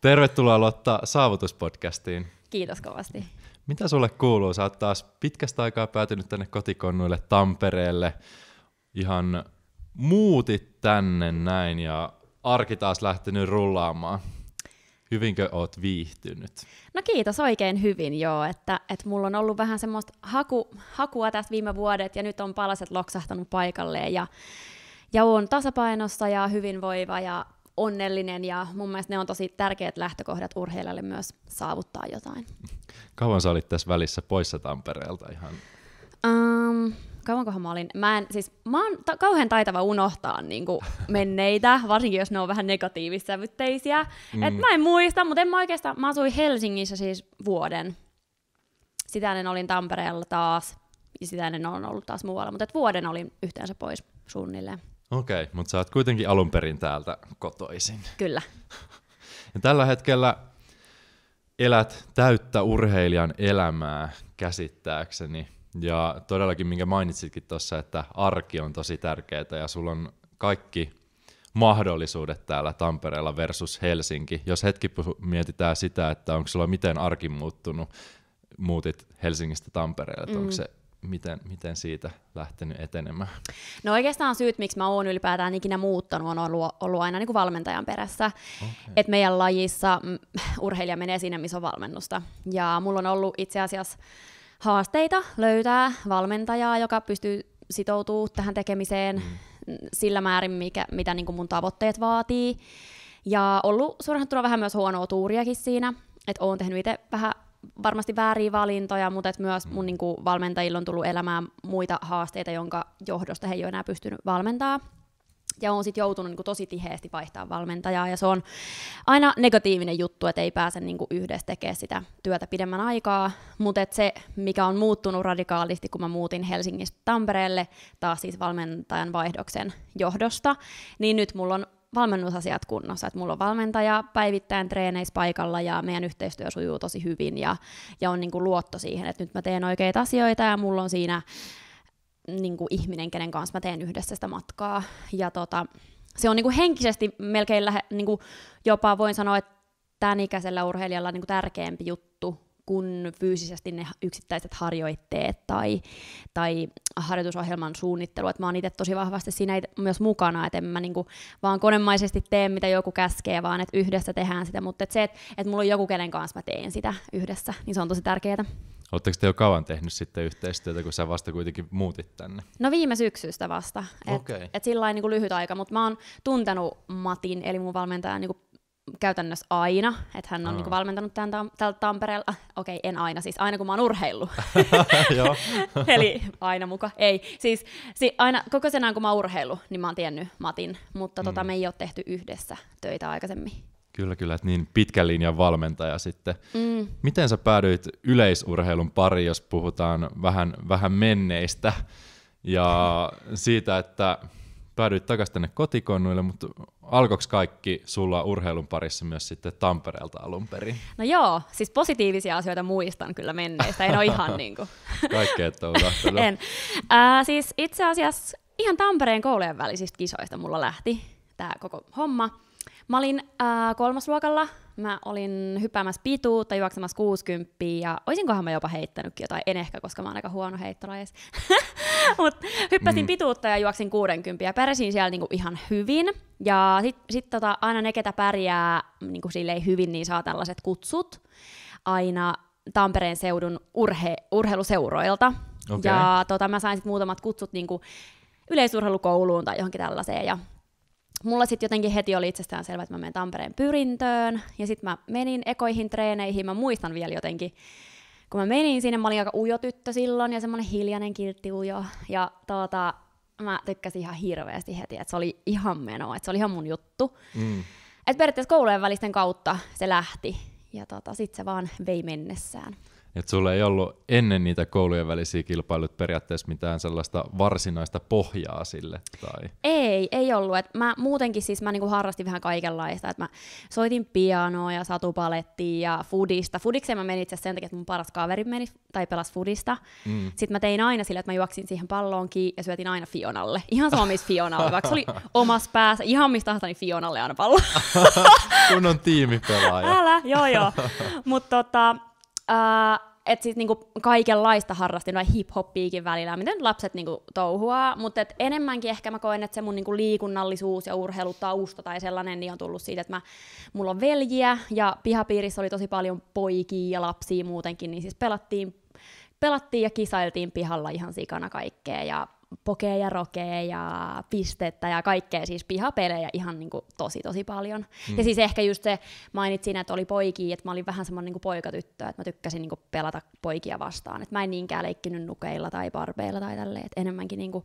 Tervetuloa Lotta Saavutuspodcastiin. Kiitos kovasti. Mitä sulle kuuluu? Sä oot taas pitkästä aikaa päätynyt tänne kotikonnuille Tampereelle. Ihan muutit tänne näin ja arki taas lähtenyt rullaamaan. Hyvinkö oot viihtynyt? No kiitos oikein hyvin joo, että, että mulla on ollut vähän semmoista haku, hakua tästä viime vuodet ja nyt on palaset loksahtanut paikalleen ja, ja on tasapainossa ja hyvinvoiva ja onnellinen ja mun mielestä ne on tosi tärkeät lähtökohdat urheilijalle myös saavuttaa jotain. Kauan sä olit tässä välissä poissa Tampereelta ihan? Um, kauankohan mä olin? Mä en, siis mä oon ta- kauhean taitava unohtaa niin kuin menneitä, varsinkin jos ne on vähän negatiivissävytteisiä. Mm. Et mä en muista, mutta en mä oikeastaan, mä asuin Helsingissä siis vuoden. Sitä ennen olin Tampereella taas, ja sitä ennen on ollut taas muualla, mutta et vuoden olin yhteensä pois suunnilleen. Okei, okay, mutta sä oot kuitenkin alun perin täältä kotoisin. Kyllä. ja tällä hetkellä elät täyttä urheilijan elämää käsittääkseni. Ja todellakin, minkä mainitsitkin tuossa, että arki on tosi tärkeää ja sulla on kaikki mahdollisuudet täällä Tampereella versus Helsinki. Jos hetki mietitään sitä, että onko sulla miten arki muuttunut, muutit Helsingistä Tampereelle, mm. onko se miten, miten siitä lähtenyt etenemään? No oikeastaan syyt, miksi mä oon ylipäätään ikinä muuttanut, on ollut, ollut aina niin kuin valmentajan perässä. Okay. Et meidän lajissa mm, urheilija menee sinne, missä on valmennusta. Ja mulla on ollut itse asiassa haasteita löytää valmentajaa, joka pystyy sitoutuu tähän tekemiseen mm. sillä määrin, mikä, mitä niin kuin mun tavoitteet vaatii. Ja ollut suoraan vähän myös huonoa tuuriakin siinä, että oon tehnyt itse vähän varmasti vääriä valintoja, mutta et myös mun mm. niin kuin, valmentajilla on tullut elämään muita haasteita, jonka johdosta he ei ole enää pystynyt valmentaa. Ja on sitten joutunut niin kuin, tosi tiheesti vaihtaa valmentajaa, ja se on aina negatiivinen juttu, että ei pääse niin kuin, yhdessä tekemään sitä työtä pidemmän aikaa. Mutta se, mikä on muuttunut radikaalisti, kun mä muutin Helsingistä Tampereelle, taas siis valmentajan vaihdoksen johdosta, niin nyt mulla on valmennusasiat kunnossa, että mulla on valmentaja päivittäin treeneissä paikalla ja meidän yhteistyö sujuu tosi hyvin ja, ja on niin kuin luotto siihen, että nyt mä teen oikeita asioita ja mulla on siinä niin kuin ihminen, kenen kanssa mä teen yhdessä sitä matkaa. Ja tota, se on niin kuin henkisesti melkein lähe, niin kuin jopa voin sanoa, että tämän ikäisellä urheilijalla on niin kuin tärkeämpi juttu kun fyysisesti ne yksittäiset harjoitteet tai, tai harjoitusohjelman suunnittelu. Et mä oon itse tosi vahvasti siinä myös mukana, että en mä niinku vaan konemaisesti tee, mitä joku käskee, vaan että yhdessä tehdään sitä. Mutta et se, että et mulla on joku, kenen kanssa mä teen sitä yhdessä, niin se on tosi tärkeää. Oletteko te jo kauan tehnyt sitten yhteistyötä, kun sä vasta kuitenkin muutit tänne? No viime syksystä vasta. okay. et sillä niin lyhyt aika, mutta mä oon tuntenut Matin, eli mun valmentajan niin käytännössä aina, että hän on oh. niinku valmentanut tämän tam- tältä Tampereella. Ah, okei, okay, en aina, siis aina kun mä oon urheillut. Eli aina muka, ei. Siis si- aina, koko sen ajan kun mä oon urheillut, niin mä oon tiennyt Matin, mutta tota, mm. tota, me ei ole tehty yhdessä töitä aikaisemmin. Kyllä, kyllä, että niin pitkän linjan valmentaja sitten. Mm. Miten sä päädyit yleisurheilun pariin, jos puhutaan vähän, vähän menneistä ja siitä, että päädyit takaisin tänne kotikonnuille, mutta alkoiko kaikki sulla urheilun parissa myös sitten Tampereelta alun perin? No joo, siis positiivisia asioita muistan kyllä menneistä, en ole ihan niin kuin. Kaikkea on En. Äh, siis itse asiassa ihan Tampereen koulujen välisistä kisoista mulla lähti tämä koko homma. Mä olin äh, kolmasluokalla, mä olin hyppäämässä pituutta, juoksemassa 60 ja olisinkohan mä jopa heittänytkin jotain, en ehkä, koska mä oon aika huono heittolajes. Mut hyppäsin mm. pituutta ja juoksin 60 ja pärsin siellä niinku ihan hyvin. Ja sit, sit tota, aina ne, ketä pärjää niinku silleen hyvin, niin saa tällaiset kutsut aina Tampereen seudun urhe, urheiluseuroilta. Okay. Ja tota, mä sain sit muutamat kutsut niinku yleisurheilukouluun tai johonkin tällaiseen. Ja mulla sitten jotenkin heti oli itsestään selvä, että mä menen Tampereen pyrintöön, ja sitten mä menin ekoihin treeneihin, mä muistan vielä jotenkin, kun mä menin sinne, mä olin aika ujo tyttö silloin, ja semmoinen hiljainen kiltti ujo, ja tuota, mä tykkäsin ihan hirveästi heti, että se oli ihan menoa, että se oli ihan mun juttu. Mm. Että periaatteessa koulujen välisten kautta se lähti, ja tuota, sitten se vaan vei mennessään että sulla ei ollut ennen niitä koulujen välisiä kilpailuja periaatteessa mitään sellaista varsinaista pohjaa sille? Tai... Ei, ei ollut. Et mä muutenkin siis mä niinku harrastin vähän kaikenlaista. Et mä soitin pianoa ja satupalettia ja fudista. Fudikseen mä menin itse sen takia, että mun paras kaveri meni tai pelasi fudista. Mm. Sitten mä tein aina sille, että mä juoksin siihen palloon kiinni ja syötin aina Fionalle. Ihan sama missä Fionalle, vaikka se oli omassa päässä. Ihan mistä tahansa, niin Fionalle aina pallo. Kun on tiimipelaaja. Älä, joo joo. Mutta tota, Uh, äh, että sit niinku kaikenlaista harrastin, noin hip-hoppiikin välillä, miten lapset niinku touhuaa, mutta et enemmänkin ehkä mä koen, että se mun niinku liikunnallisuus ja urheilutausta tai sellainen niin on tullut siitä, että mä, mulla on veljiä ja pihapiirissä oli tosi paljon poikia ja lapsia muutenkin, niin siis pelattiin, pelattiin ja kisailtiin pihalla ihan sikana kaikkea ja pokeja, ja rokea ja pistettä ja kaikkea, siis pihapelejä ihan niin kuin tosi tosi paljon. Mm. Ja siis ehkä just se mainitsin, että oli poikia, että mä olin vähän semmoinen niin poikatyttö, että mä tykkäsin niin kuin pelata poikia vastaan. Että mä en niinkään leikkinyt nukeilla tai barbeilla tai tälleen, että enemmänkin niin kuin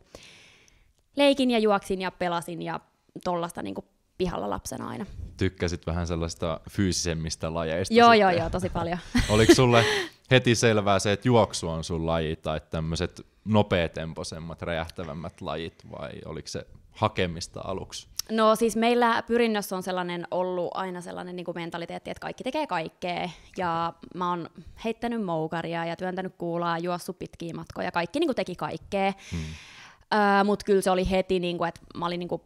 leikin ja juoksin ja pelasin ja tollasta niin kuin pihalla lapsena aina. Tykkäsit vähän sellaista fyysisemmistä lajeista. Joo, sitten. joo, joo, tosi paljon. Oliko sulle heti selvää se, että juoksu on sun laji tai tämmöiset nopeatempoisemmat, räjähtävämmät lajit vai oliko se hakemista aluksi? No siis meillä pyrinnössä on sellainen ollut aina sellainen niin kuin mentaliteetti, että kaikki tekee kaikkea. Ja mä oon heittänyt moukaria ja työntänyt kuulaa, juossut pitkiä matkoja. Kaikki niin kuin teki kaikkea. Hmm. Äh, Mutta kyllä se oli heti, niin kuin, että mä olin, niin kuin,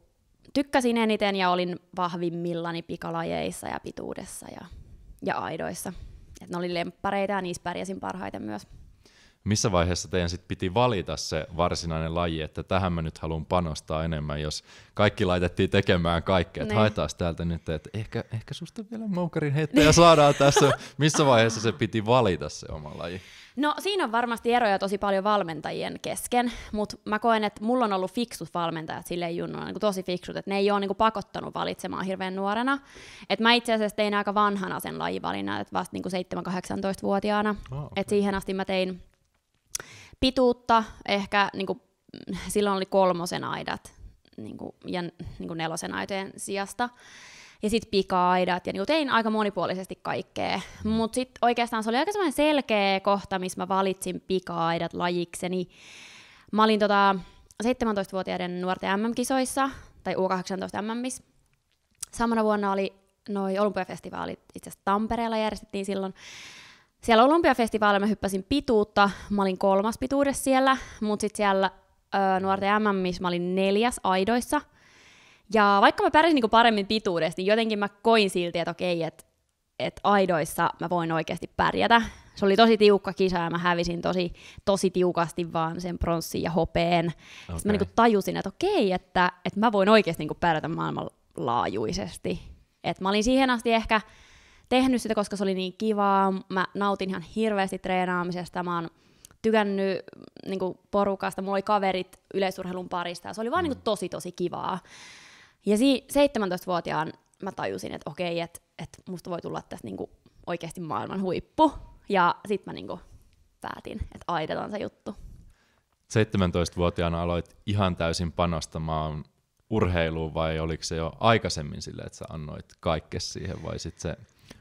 tykkäsin eniten ja olin vahvimmillani pikalajeissa ja pituudessa ja, ja aidoissa. Et ne oli lemppareita ja niissä pärjäsin parhaiten myös. Missä vaiheessa teidän sit piti valita se varsinainen laji, että tähän mä nyt haluan panostaa enemmän, jos kaikki laitettiin tekemään kaikkea, että niin. haetaan täältä nyt, että ehkä, ehkä susta vielä moukarin heittäjä saadaan tässä. Missä vaiheessa se piti valita se oma laji? No siinä on varmasti eroja tosi paljon valmentajien kesken, mutta mä koen, että mulla on ollut fiksut valmentajat silleen junnuna, niin tosi fiksut, että ne ei ole niin kuin pakottanut valitsemaan hirveän nuorena. Et mä itse asiassa tein aika vanhana sen lajivalinnan, että vasta niin kuin 7-18-vuotiaana. Oh, okay. Et siihen asti mä tein pituutta, ehkä niin kuin, mm, silloin oli kolmosen aidat niin kuin, ja niin kuin nelosen aitojen sijasta ja sitten pika-aidat, ja niin tein aika monipuolisesti kaikkea. Mutta sitten oikeastaan se oli aika semmoinen selkeä kohta, missä mä valitsin pika-aidat lajikseni. Mä olin tota 17-vuotiaiden nuorten MM-kisoissa, tai U18 mm Samana vuonna oli noi olympiafestivaalit, itse asiassa Tampereella järjestettiin silloin. Siellä olympiafestivaalilla mä hyppäsin pituutta, mä olin kolmas pituudessa siellä, mutta sitten siellä ö, nuorten MM, missä mä olin neljäs aidoissa – ja vaikka mä pärjäsin niinku paremmin pituudesta, niin jotenkin mä koin silti, että okei, että et aidoissa mä voin oikeasti pärjätä. Se oli tosi tiukka kisa ja mä hävisin tosi, tosi tiukasti vaan sen pronssin ja hopeen. Okay. Sitten mä niinku tajusin, että okei, että, että mä voin oikeasti niinku pärjätä maailmanlaajuisesti. Et mä olin siihen asti ehkä tehnyt sitä, koska se oli niin kivaa. Mä nautin ihan hirveästi treenaamisesta. Mä oon tykännyt niin porukasta, mulla oli kaverit yleisurheilun parista ja se oli vaan mm. niin tosi tosi kivaa. Ja si- 17-vuotiaan mä tajusin, että okei, että et musta voi tulla tästä niinku oikeasti maailman huippu. Ja sit mä niinku päätin, että aidat se juttu. 17-vuotiaana aloit ihan täysin panostamaan urheiluun vai oliko se jo aikaisemmin sille, että sä annoit kaikkea siihen vai sitten se,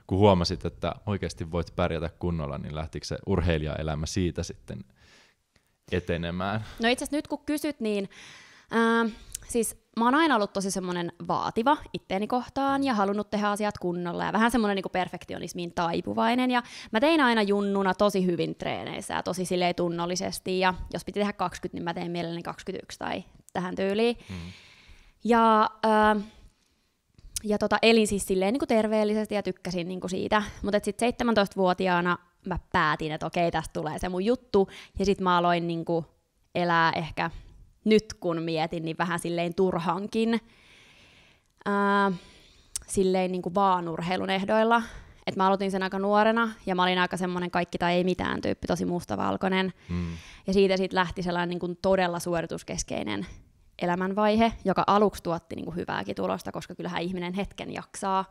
kun huomasit, että oikeasti voit pärjätä kunnolla, niin lähtikö se urheilijaelämä siitä sitten etenemään? No itse asiassa nyt kun kysyt, niin Äh, siis mä oon aina ollut tosi semmoinen vaativa itteeni kohtaan ja halunnut tehdä asiat kunnolla ja vähän semmoinen niinku perfektionismiin taipuvainen ja mä tein aina junnuna tosi hyvin treeneissä ja tosi silleen tunnollisesti ja jos piti tehdä 20, niin mä tein mielelläni 21 tai tähän tyyliin. Mm. Ja, äh, ja tota, elin siis silleen kuin niinku terveellisesti ja tykkäsin niinku siitä, mutta sitten 17-vuotiaana mä päätin, että okei, tästä tulee se mun juttu ja sitten mä aloin niinku elää ehkä – nyt kun mietin, niin vähän silleen turhankin ää, silleen niin kuin vaan urheilun ehdoilla. Et mä aloitin sen aika nuorena ja mä olin aika semmoinen kaikki tai ei mitään tyyppi, tosi mustavalkoinen. Mm. Ja siitä sitten lähti sellainen niin kuin todella suorituskeskeinen elämänvaihe, joka aluksi tuotti niin kuin hyvääkin tulosta, koska kyllähän ihminen hetken jaksaa.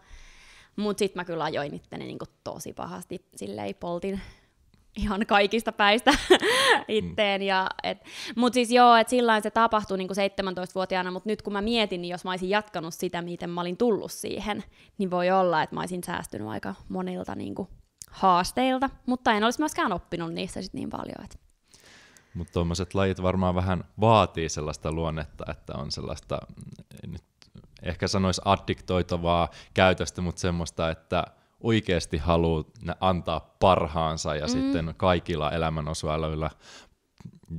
Mutta sitten mä kyllä ajoin itteni niin kuin tosi pahasti, silleen poltin ihan kaikista päistä itteen. Ja Mutta siis joo, että sillä se tapahtui niin 17-vuotiaana, mutta nyt kun mä mietin, niin jos mä olisin jatkanut sitä, miten mä olin tullut siihen, niin voi olla, että mä olisin säästynyt aika monilta kuin, niinku haasteilta, mutta en olisi myöskään oppinut niistä sit niin paljon. Et. Mutta tuommoiset lajit varmaan vähän vaatii sellaista luonnetta, että on sellaista, mm, nyt ehkä sanoisi addiktoitavaa käytöstä, mutta semmoista, että oikeasti haluaa antaa parhaansa ja mm. sitten kaikilla elämän osa-alueilla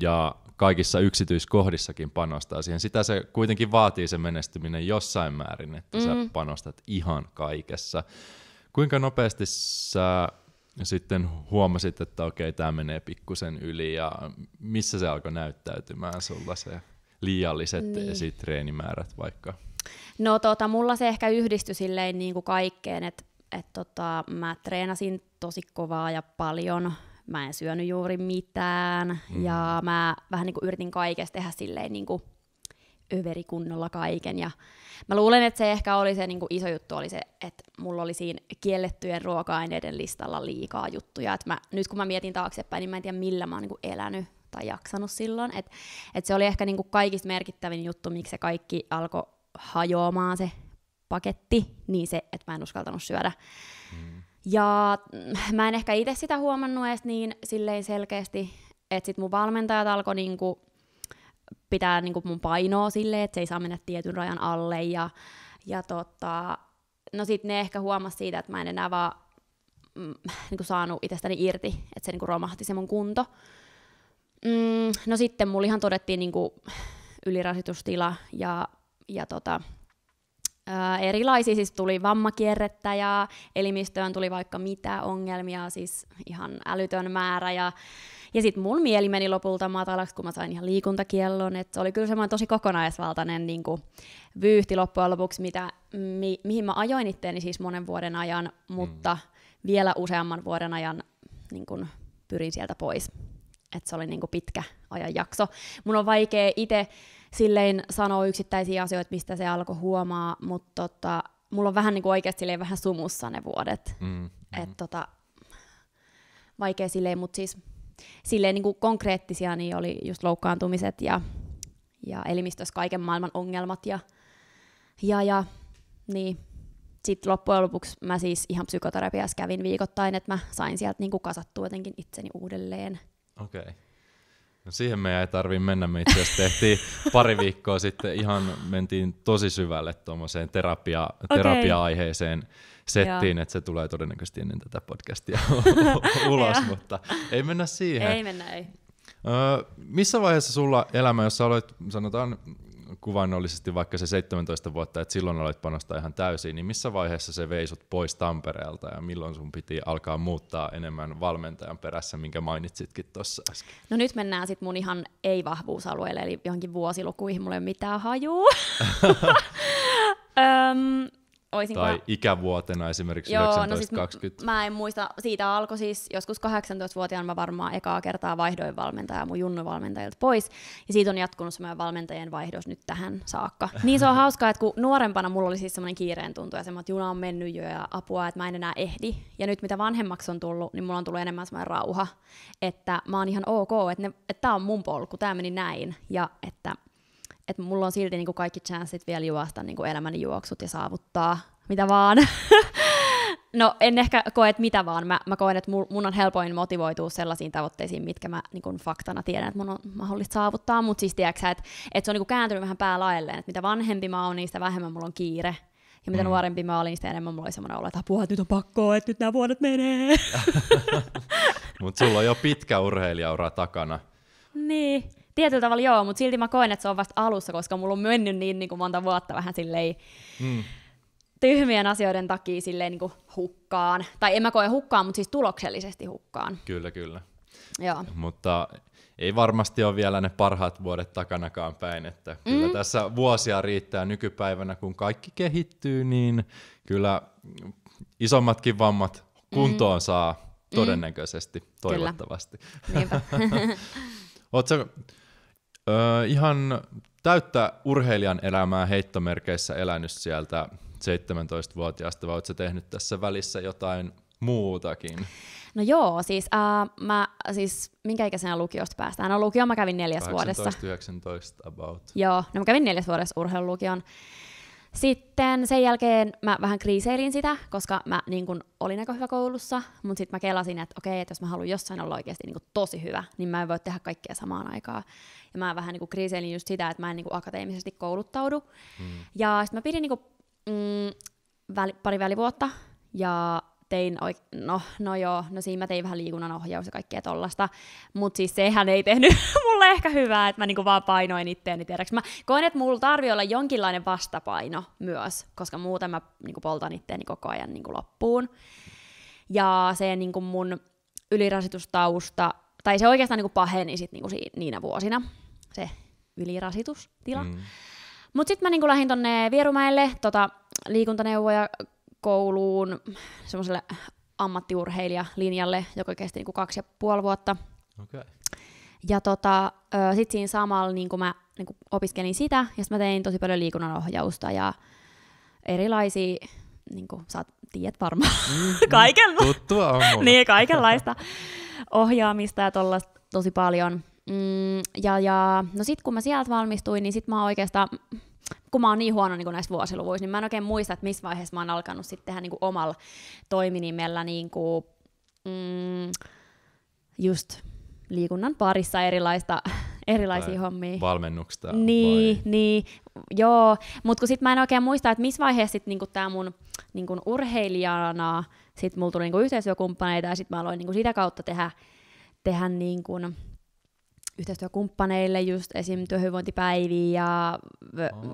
ja kaikissa yksityiskohdissakin panostaa siihen. Sitä se kuitenkin vaatii se menestyminen jossain määrin, että mm. sä panostat ihan kaikessa. Kuinka nopeasti sä sitten huomasit, että okei, tämä menee pikkusen yli ja missä se alkoi näyttäytymään sulla se liialliset niin. esitreenimäärät vaikka? No tota, mulla se ehkä yhdistyi silleen niin kuin kaikkeen, että että tota, mä treenasin tosi kovaa ja paljon. Mä en syönyt juuri mitään. Mm. Ja mä vähän niin kuin yritin kaikesta tehdä silleen niin kuin överi kunnolla kaiken. Ja mä luulen, että se ehkä oli se niin kuin iso juttu, oli se, että mulla oli siinä kiellettyjen ruoka-aineiden listalla liikaa juttuja. Et mä, nyt kun mä mietin taaksepäin, niin mä en tiedä millä mä oon niin kuin elänyt tai jaksanut silloin. Et, et se oli ehkä niin kuin kaikista merkittävin juttu, miksi se kaikki alkoi hajoamaan se paketti, niin se, että mä en uskaltanut syödä. Mm. Ja mm, mä en ehkä itse sitä huomannut edes niin silleen selkeästi, että sit mun valmentajat alkoi niinku pitää niinku mun painoa silleen, että se ei saa mennä tietyn rajan alle ja, ja tota, no sit ne ehkä huomasi siitä, että mä en enää vaan mm, niinku saanut itsestäni irti, että se niinku romahti se mun kunto. Mm, no sitten mulla ihan todettiin niinku ylirasitustila ja, ja tota, Ää, erilaisia, siis tuli vammakierrettä ja elimistöön tuli vaikka mitä ongelmia, siis ihan älytön määrä ja, ja sitten mun mieli meni lopulta matalaksi, kun mä sain ihan liikuntakiellon, että se oli kyllä semmoinen tosi kokonaisvaltainen niin kuin, vyyhti loppujen lopuksi, mitä, mi, mihin mä ajoin itteeni siis monen vuoden ajan, mutta mm. vielä useamman vuoden ajan niin kuin, pyrin sieltä pois. Et se oli niin kuin, pitkä ajanjakso. Mun on vaikea itse silleen sanoo yksittäisiä asioita, mistä se alkoi huomaa, mutta tota, mulla on vähän niin kuin oikeasti silleen vähän sumussa ne vuodet. Mm, hmm Et tota, vaikea silleen, mutta siis silleen niin kuin konkreettisia niin oli just loukkaantumiset ja, ja elimistössä kaiken maailman ongelmat ja, ja, ja niin. Sitten loppujen lopuksi mä siis ihan psykoterapiassa kävin viikoittain, että mä sain sieltä niin kuin kasattua jotenkin itseni uudelleen. Okei. Okay. No siihen meidän ei tarvitse mennä. Me itse tehtiin pari viikkoa sitten ihan, mentiin tosi syvälle tuommoiseen terapia, terapia-aiheeseen settiin, että se tulee todennäköisesti ennen tätä podcastia ulos, mutta ei mennä siihen. Ei mennä, ei. Öö, missä vaiheessa sulla elämä, jos sä olet, sanotaan kuvainnollisesti vaikka se 17 vuotta, että silloin olet panostaa ihan täysin, niin missä vaiheessa se veisut pois Tampereelta ja milloin sun piti alkaa muuttaa enemmän valmentajan perässä, minkä mainitsitkin tuossa äsken? No nyt mennään sitten mun ihan ei-vahvuusalueelle, eli johonkin vuosilukuihin, mulla ei ole mitään hajua. Oisin tai mä... ikävuotena esimerkiksi Joo, 19, No siis mä en muista, siitä alkoi siis joskus 18-vuotiaana mä varmaan ekaa kertaa vaihdoin valmentajaa mun junnuvalmentajilta pois, ja siitä on jatkunut semmoinen valmentajien vaihdos nyt tähän saakka. Niin se on hauskaa, että kun nuorempana mulla oli siis semmoinen kiireen tuntu, ja semmoinen, että juna on mennyt jo ja apua, että mä en enää ehdi, ja nyt mitä vanhemmaksi on tullut, niin mulla on tullut enemmän semmoinen rauha, että mä oon ihan ok, että, ne, että tää on mun polku, tää meni näin, ja että että mulla on silti kuin niinku kaikki chanssit vielä juosta kuin niinku elämäni juoksut ja saavuttaa mitä vaan. no en ehkä koe, että mitä vaan. Mä, mä koen, että mun on helpoin motivoitua sellaisiin tavoitteisiin, mitkä mä niin kuin faktana tiedän, että mun on mahdollista saavuttaa. Mutta siis tiedätkö että, että se on niin kuin kääntynyt vähän päälaelleen, että mitä vanhempi mä oon, niin sitä vähemmän mulla on kiire. Ja mitä mm. nuorempi mä olin, sitä enemmän mulla oli semmoinen olo, että apua, että nyt on pakko, että nyt nämä vuodet menee. Mutta sulla on jo pitkä urheilijaura takana. Niin. Tietyllä tavalla joo, mutta silti mä koen, että se on vasta alussa, koska mulla on mennyt niin, niin kuin monta vuotta vähän silleen mm. tyhmien asioiden takia silleen niin kuin hukkaan. Tai en mä koe hukkaan, mutta siis tuloksellisesti hukkaan. Kyllä, kyllä. Joo. Mutta ei varmasti ole vielä ne parhaat vuodet takanakaan päin, että kyllä mm. tässä vuosia riittää nykypäivänä, kun kaikki kehittyy, niin kyllä isommatkin vammat mm. kuntoon mm. saa todennäköisesti, mm. toivottavasti. Kyllä. Oletko Öö, ihan täyttä urheilijan elämää heittomerkeissä elänyt sieltä 17-vuotiaasta, vai oletko tehnyt tässä välissä jotain muutakin? No joo, siis, äh, mä, siis minkä ikäisenä lukiosta päästään? No lukio mä kävin neljäs 18, vuodessa. 19 about. Joo, no mä kävin neljäs vuodessa urheilulukion. Sitten sen jälkeen mä vähän kriiseilin sitä, koska mä niin kun, olin aika hyvä koulussa, mutta sitten mä kelasin, että okei, että jos mä haluan jossain olla oikeasti niin kun, tosi hyvä, niin mä en voi tehdä kaikkea samaan aikaan. Ja mä vähän niin kun, kriiseilin just sitä, että mä en niin kun, akateemisesti kouluttaudu. Mm. Ja sitten mä pidin niin kun, mm, väli, pari välivuotta, ja tein, oik- no, no joo, no siinä mä tein vähän ohjaus ja kaikkea tollasta, mutta siis sehän ei tehnyt mulle ehkä hyvää, että mä niinku vaan painoin itteeni, tiedäks. Mä koen, että mulla tarvii olla jonkinlainen vastapaino myös, koska muuten mä niinku poltan itteeni koko ajan niinku loppuun. Ja se niinku mun ylirasitustausta, tai se oikeastaan niinku paheni sit niinku si- niinä vuosina, se ylirasitustila. Mm. mut sitten mä niinku lähdin tonne Vierumäelle tota, liikuntaneuvoja kouluun semmoiselle ammattiurheilijalinjalle, joka kesti kuin niinku kaksi ja puoli vuotta. Okay. Ja tota, sitten siinä samalla niin kuin mä niin kuin opiskelin sitä, ja sitten mä tein tosi paljon liikunnanohjausta ja erilaisia, niin kuin sä tiedät varmaan, mm, kaiken... tuttua on niin, kaikenlaista ohjaamista ja tollasta tosi paljon. Mm, ja, ja, no sitten kun mä sieltä valmistuin, niin sitten mä oikeastaan, kun mä oon niin huono niin näissä vuosiluvuissa, niin mä en oikein muista, että missä vaiheessa mä oon alkanut sitten tehdä niin omalla toiminimellä niin kuin, mm, just liikunnan parissa erilaista, erilaisia vai hommia. Valmennuksista. Niin, vai? niin, niin. joo. Mutta kun sit mä en oikein muista, että missä vaiheessa sitten niin tää mun kuin niinku urheilijana, sit mulla tuli kuin niinku yhteisökumppaneita ja sit mä aloin kuin niinku sitä kautta tehdä, tehdä kuin yhteistyökumppaneille just esim. työhyvinvointipäiviä ja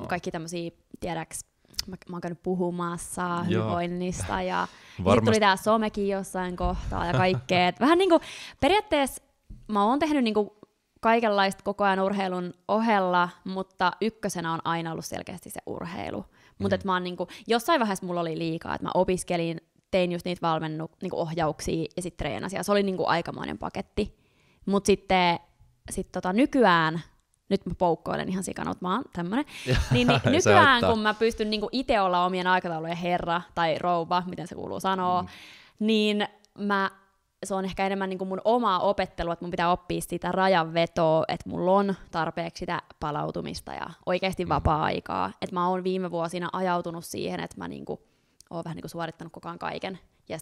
oh. kaikki tämmöisiä, tiedäks, mä, mä oon käynyt puhumassa Joo. hyvinvoinnista ja, Varmast... tuli tää somekin jossain kohtaa ja kaikkea. vähän niinku, periaatteessa mä oon tehnyt niinku kaikenlaista koko ajan urheilun ohella, mutta ykkösenä on aina ollut selkeästi se urheilu. Mutta mm. mä oon niinku, jossain vaiheessa mulla oli liikaa, että mä opiskelin, tein just niitä valmennu, niinku ohjauksia ja sitten treenasin. Ja se oli niinku aikamoinen paketti. Mutta sitten sit tota, nykyään nyt mä poukkoilen ihan sikana, mutta mä oon tämmönen. Niin, niin nykyään kun mä pystyn niinku itse olla omien aikataulujen herra tai rouva, miten se kuuluu sanoa, mm. niin mä, se on ehkä enemmän niinku mun omaa opettelua, että mun pitää oppia sitä rajanvetoa, että mulla on tarpeeksi sitä palautumista ja oikeasti mm-hmm. vapaa-aikaa. Että mä oon viime vuosina ajautunut siihen, että mä niinku oon vähän niinku suorittanut koko ajan kaiken ja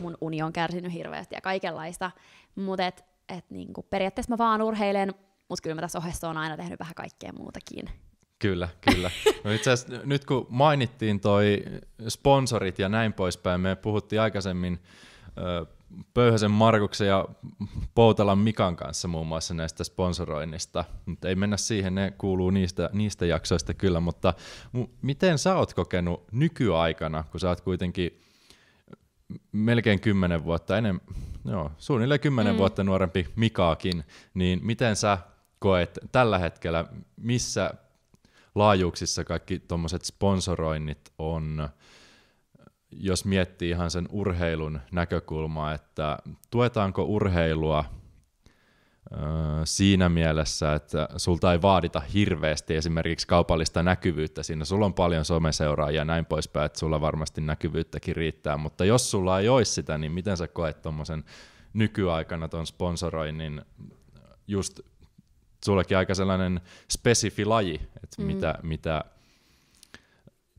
mun uni on kärsinyt hirveästi ja kaikenlaista. Mutta et niinku, periaatteessa mä vaan urheilen, mutta kyllä mä tässä ohessa on aina tehnyt vähän kaikkea muutakin. Kyllä, kyllä. No itse asiassa nyt kun mainittiin toi sponsorit ja näin poispäin, me puhuttiin aikaisemmin ö, Pöyhäsen Markuksen ja Poutalan Mikan kanssa muun muassa näistä sponsoroinnista. mutta ei mennä siihen, ne kuuluu niistä, niistä jaksoista kyllä, mutta m- miten sä oot kokenut nykyaikana, kun sä oot kuitenkin – melkein kymmenen vuotta, enem, joo, suunnilleen kymmenen mm. vuotta nuorempi Mikaakin, niin miten sä koet tällä hetkellä, missä laajuuksissa kaikki tuommoiset sponsoroinnit on, jos miettii ihan sen urheilun näkökulmaa, että tuetaanko urheilua siinä mielessä, että sulta ei vaadita hirveästi esimerkiksi kaupallista näkyvyyttä siinä. Sulla on paljon someseuraajia ja näin poispäin, että sulla varmasti näkyvyyttäkin riittää, mutta jos sulla ei olisi sitä, niin miten sä koet tuommoisen nykyaikana tuon sponsoroinnin just sullekin aika sellainen spesifi laji, että mm. mitä, mitä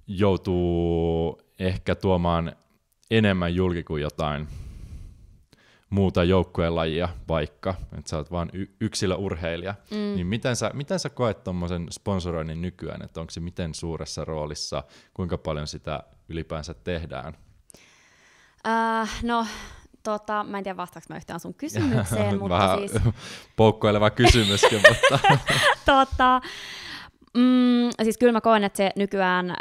joutuu ehkä tuomaan enemmän julki kuin jotain muuta joukkueen lajia vaikka, että sä oot vaan y- yksilöurheilija, mm. niin miten sä, miten sä koet tuommoisen sponsoroinnin nykyään, että onko se miten suuressa roolissa, kuinka paljon sitä ylipäänsä tehdään? Äh, no, tota, mä en tiedä vastaako mä yhtään sun kysymykseen, mutta Vähän siis... poukkoileva kysymyskin, mutta... tota, mm, siis kyllä mä koen, että se nykyään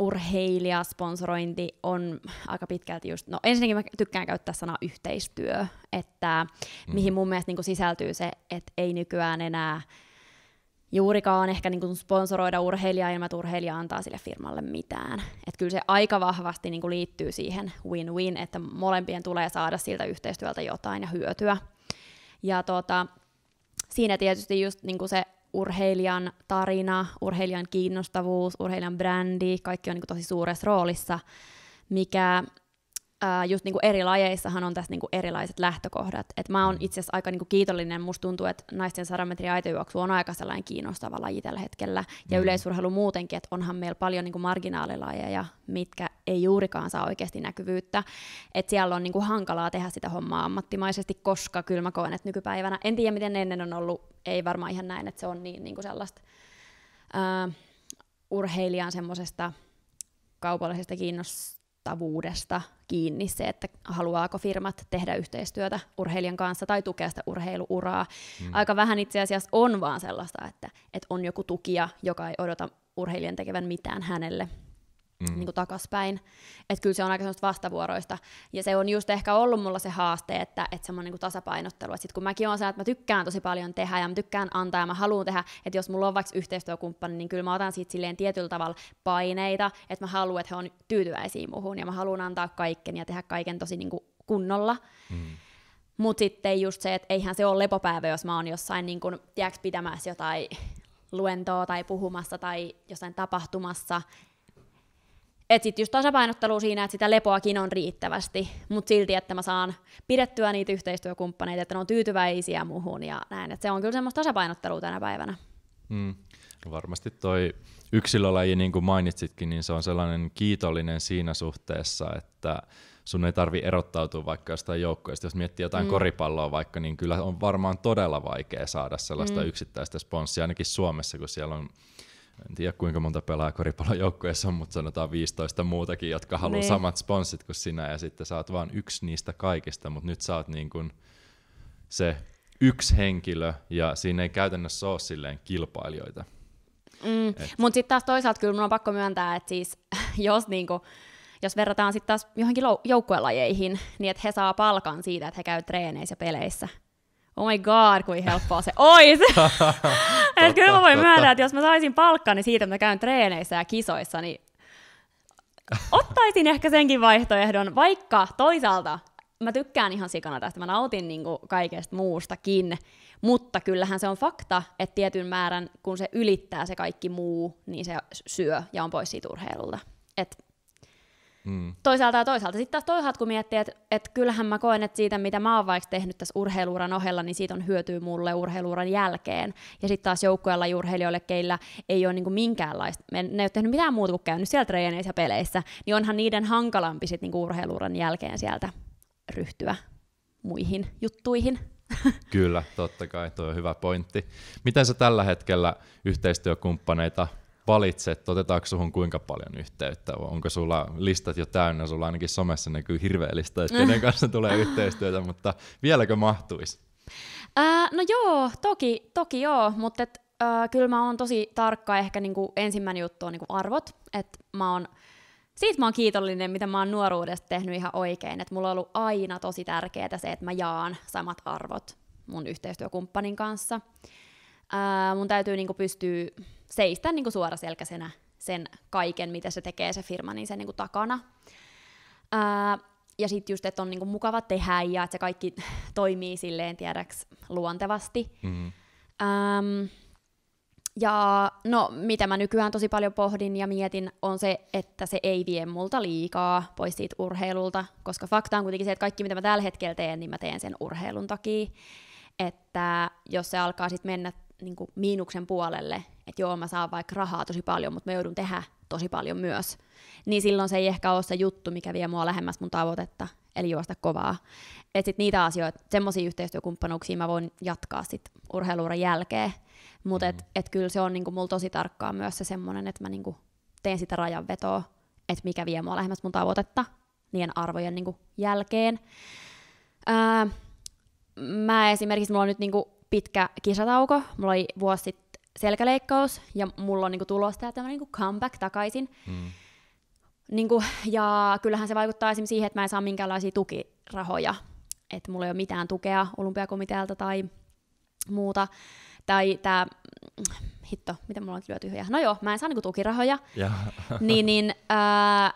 urheilijasponsorointi on aika pitkälti just, no ensinnäkin mä tykkään käyttää sanaa yhteistyö, että mm. mihin mun mielestä niin sisältyy se, että ei nykyään enää juurikaan ehkä niin kuin sponsoroida urheilijaa ilman, että urheilija antaa sille firmalle mitään. Et kyllä se aika vahvasti niin kuin liittyy siihen win-win, että molempien tulee saada siltä yhteistyöltä jotain ja hyötyä. Ja tota, siinä tietysti just niin kuin se urheilijan tarina, urheilijan kiinnostavuus, urheilijan brändi, kaikki on niin kuin tosi suuressa roolissa, mikä ää, just niinku eri lajeissahan on tässä niinku erilaiset lähtökohdat. Et mä oon mm. itse asiassa aika niinku kiitollinen, musta tuntuu, että naisten 100 metrin aitojuoksu on aika sellainen kiinnostava laji tällä hetkellä, ja mm. yleisurheilu muutenkin, että onhan meillä paljon niinku marginaalilajeja, mitkä ei juurikaan saa oikeasti näkyvyyttä, Et siellä on niinku hankalaa tehdä sitä hommaa ammattimaisesti, koska kyllä mä koen, että nykypäivänä, en tiedä miten ennen on ollut, ei varmaan ihan näin, että se on niin niinku sellaista ää, urheilijan semmoisesta kaupallisesta kiinnostusta, vaikuttavuudesta kiinni se, että haluaako firmat tehdä yhteistyötä urheilijan kanssa tai tukea sitä urheiluuraa. Mm. Aika vähän itse asiassa on vaan sellaista, että, että on joku tukija, joka ei odota urheilijan tekevän mitään hänelle mm. niin kuin takaspäin. Että kyllä se on aika semmoista vastavuoroista. Ja se on just ehkä ollut mulla se haaste, että, että semmoinen niin tasapainottelu. Että sit kun mäkin oon sellainen, että mä tykkään tosi paljon tehdä ja mä tykkään antaa ja mä haluan tehdä, että jos mulla on vaikka yhteistyökumppani, niin kyllä mä otan siitä silleen tietyllä tavalla paineita, että mä haluan, että he on tyytyväisiä muuhun ja mä haluan antaa kaiken ja tehdä kaiken tosi niin kuin kunnolla. Mm. Mutta sitten just se, että eihän se ole lepopäivä, jos mä oon jossain niin kun, tiiäks, pitämässä jotain luentoa tai puhumassa tai jossain tapahtumassa, että sitten just tasapainottelu siinä, että sitä lepoakin on riittävästi, mutta silti, että mä saan pidettyä niitä yhteistyökumppaneita, että ne on tyytyväisiä muuhun ja näin. Että se on kyllä semmoista tasapainottelua tänä päivänä. Mm. No Varmasti toi yksilölaji, niin kuin mainitsitkin, niin se on sellainen kiitollinen siinä suhteessa, että sun ei tarvi erottautua vaikka jostain joukkueesta. Jos miettii jotain mm. koripalloa vaikka, niin kyllä on varmaan todella vaikea saada sellaista mm. yksittäistä sponssia, ainakin Suomessa, kun siellä on en tiedä kuinka monta pelaa koripallojoukkueessa on, mutta sanotaan 15 muutakin, jotka haluaa niin. samat sponssit kuin sinä, ja sitten sä oot vaan yksi niistä kaikista, mutta nyt sä oot niin kuin se yksi henkilö, ja siinä ei käytännössä ole silleen kilpailijoita. Mm, mutta sitten taas toisaalta kyllä mun on pakko myöntää, että siis jos niinku, jos verrataan sitten taas johonkin joukkuelajeihin, niin että he saa palkan siitä, että he käy treeneissä ja peleissä oh my god, kuin helppoa se olisi. että kyllä mä voin myöntää, että jos mä saisin palkkaa niin siitä, että mä käyn treeneissä ja kisoissa, niin ottaisin ehkä senkin vaihtoehdon, vaikka toisaalta mä tykkään ihan sikana tästä, mä nautin niin kuin kaikesta muustakin, mutta kyllähän se on fakta, että tietyn määrän, kun se ylittää se kaikki muu, niin se syö ja on pois siitä urheilulta. Et Mm. Toisaalta ja toisaalta. Sitten taas toisaalta, kun miettii, että et kyllähän mä koen, että siitä, mitä mä oon vaikka tehnyt tässä urheiluuran ohella, niin siitä on hyötyä mulle urheiluuran jälkeen. Ja sitten taas joukkueella urheilijoille, keillä ei ole niinku minkäänlaista, ne ei ole tehnyt mitään muuta kuin käynyt siellä treeneissä ja peleissä, niin onhan niiden hankalampi sitten niinku urheiluuran jälkeen sieltä ryhtyä muihin juttuihin. Kyllä, totta kai, tuo on hyvä pointti. Miten sä tällä hetkellä yhteistyökumppaneita valitset, otetaanko suhun kuinka paljon yhteyttä, onko sulla listat jo täynnä, sulla ainakin somessa näkyy hirveä lista, että kenen kanssa tulee yhteistyötä, mutta vieläkö mahtuisi? Ää, no joo, toki, toki joo, mutta et, ää, kyllä mä oon tosi tarkka, ehkä niinku ensimmäinen juttu on niinku arvot, että mä oon siitä mä oon kiitollinen, mitä mä oon nuoruudesta tehnyt ihan oikein. Että mulla on ollut aina tosi tärkeää se, että mä jaan samat arvot mun yhteistyökumppanin kanssa. Ää, mun täytyy niinku pystyä seistä niin kuin suoraselkäisenä sen kaiken, mitä se tekee se firma, niin sen niin kuin takana. Ää, ja sitten just, että on niin kuin mukava tehdä ja että se kaikki toimii silleen tiedäks luontevasti. Mm-hmm. Äm, ja no, mitä mä nykyään tosi paljon pohdin ja mietin, on se, että se ei vie multa liikaa pois siitä urheilulta, koska fakta on kuitenkin se, että kaikki mitä mä tällä hetkellä teen, niin mä teen sen urheilun takia. Että jos se alkaa sitten mennä niin kuin miinuksen puolelle, että joo mä saan vaikka rahaa tosi paljon, mutta mä joudun tehdä tosi paljon myös, niin silloin se ei ehkä ole se juttu, mikä vie mua lähemmäs mun tavoitetta, eli juosta kovaa. Että sitten niitä asioita, semmoisia yhteistyökumppanuuksia mä voin jatkaa sitten urheiluuran jälkeen, mutta mm et, et kyllä se on niinku mulla tosi tarkkaa myös se semmoinen, että mä niinku teen sitä rajanvetoa, että mikä vie mua lähemmäs mun tavoitetta niiden arvojen niinku jälkeen. Ää, mä esimerkiksi, mulla on nyt niinku pitkä kisatauko, mulla oli vuosi sitten selkäleikkaus ja mulla on niinku tulossa tämä tämmöinen niinku comeback takaisin. Mm. Niinku, ja kyllähän se vaikuttaa esimerkiksi siihen, että mä en saa minkäänlaisia tukirahoja. Että mulla ei ole mitään tukea olympiakomitealta tai muuta. Tai tämä, mm, hitto, miten mulla on lyöty tyhjää. No joo, mä en saa niinku tukirahoja. Ja. niin, niin ää,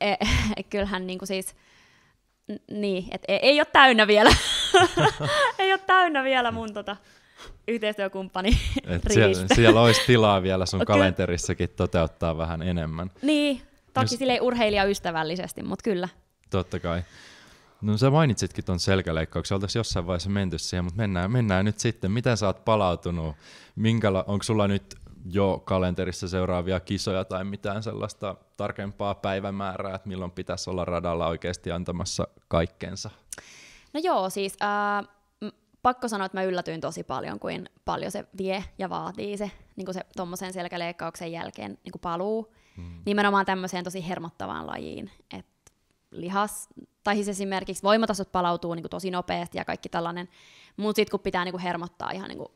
e, kyllähän niinku siis, niin, että e, ei, ei ole täynnä vielä. ei ole täynnä vielä mun tota yhteistyökumppani Et siellä, siellä olisi tilaa vielä sun kalenterissakin toteuttaa vähän enemmän. Niin, toki Just... silleen urheilijaystävällisesti, mutta kyllä. Totta kai. No sä mainitsitkin tuon selkäleikkauksen, oltaisiin jossain vaiheessa menty siihen, mutta mennään, mennään nyt sitten. Miten sä oot palautunut? Minkäla- onko sulla nyt jo kalenterissa seuraavia kisoja tai mitään sellaista tarkempaa päivämäärää, että milloin pitäisi olla radalla oikeasti antamassa kaikkensa? No joo, siis äh, pakko sanoa, että mä yllätyin tosi paljon, kuin paljon se vie ja vaatii se, niin kuin se tuommoisen selkäleikkauksen jälkeen niin kuin paluu. Mm. Nimenomaan tämmöiseen tosi hermottavaan lajiin, että lihas, tai siis esimerkiksi voimatasot palautuu niin kuin tosi nopeasti ja kaikki tällainen, mutta sitten kun pitää niin kuin hermottaa ihan niin kuin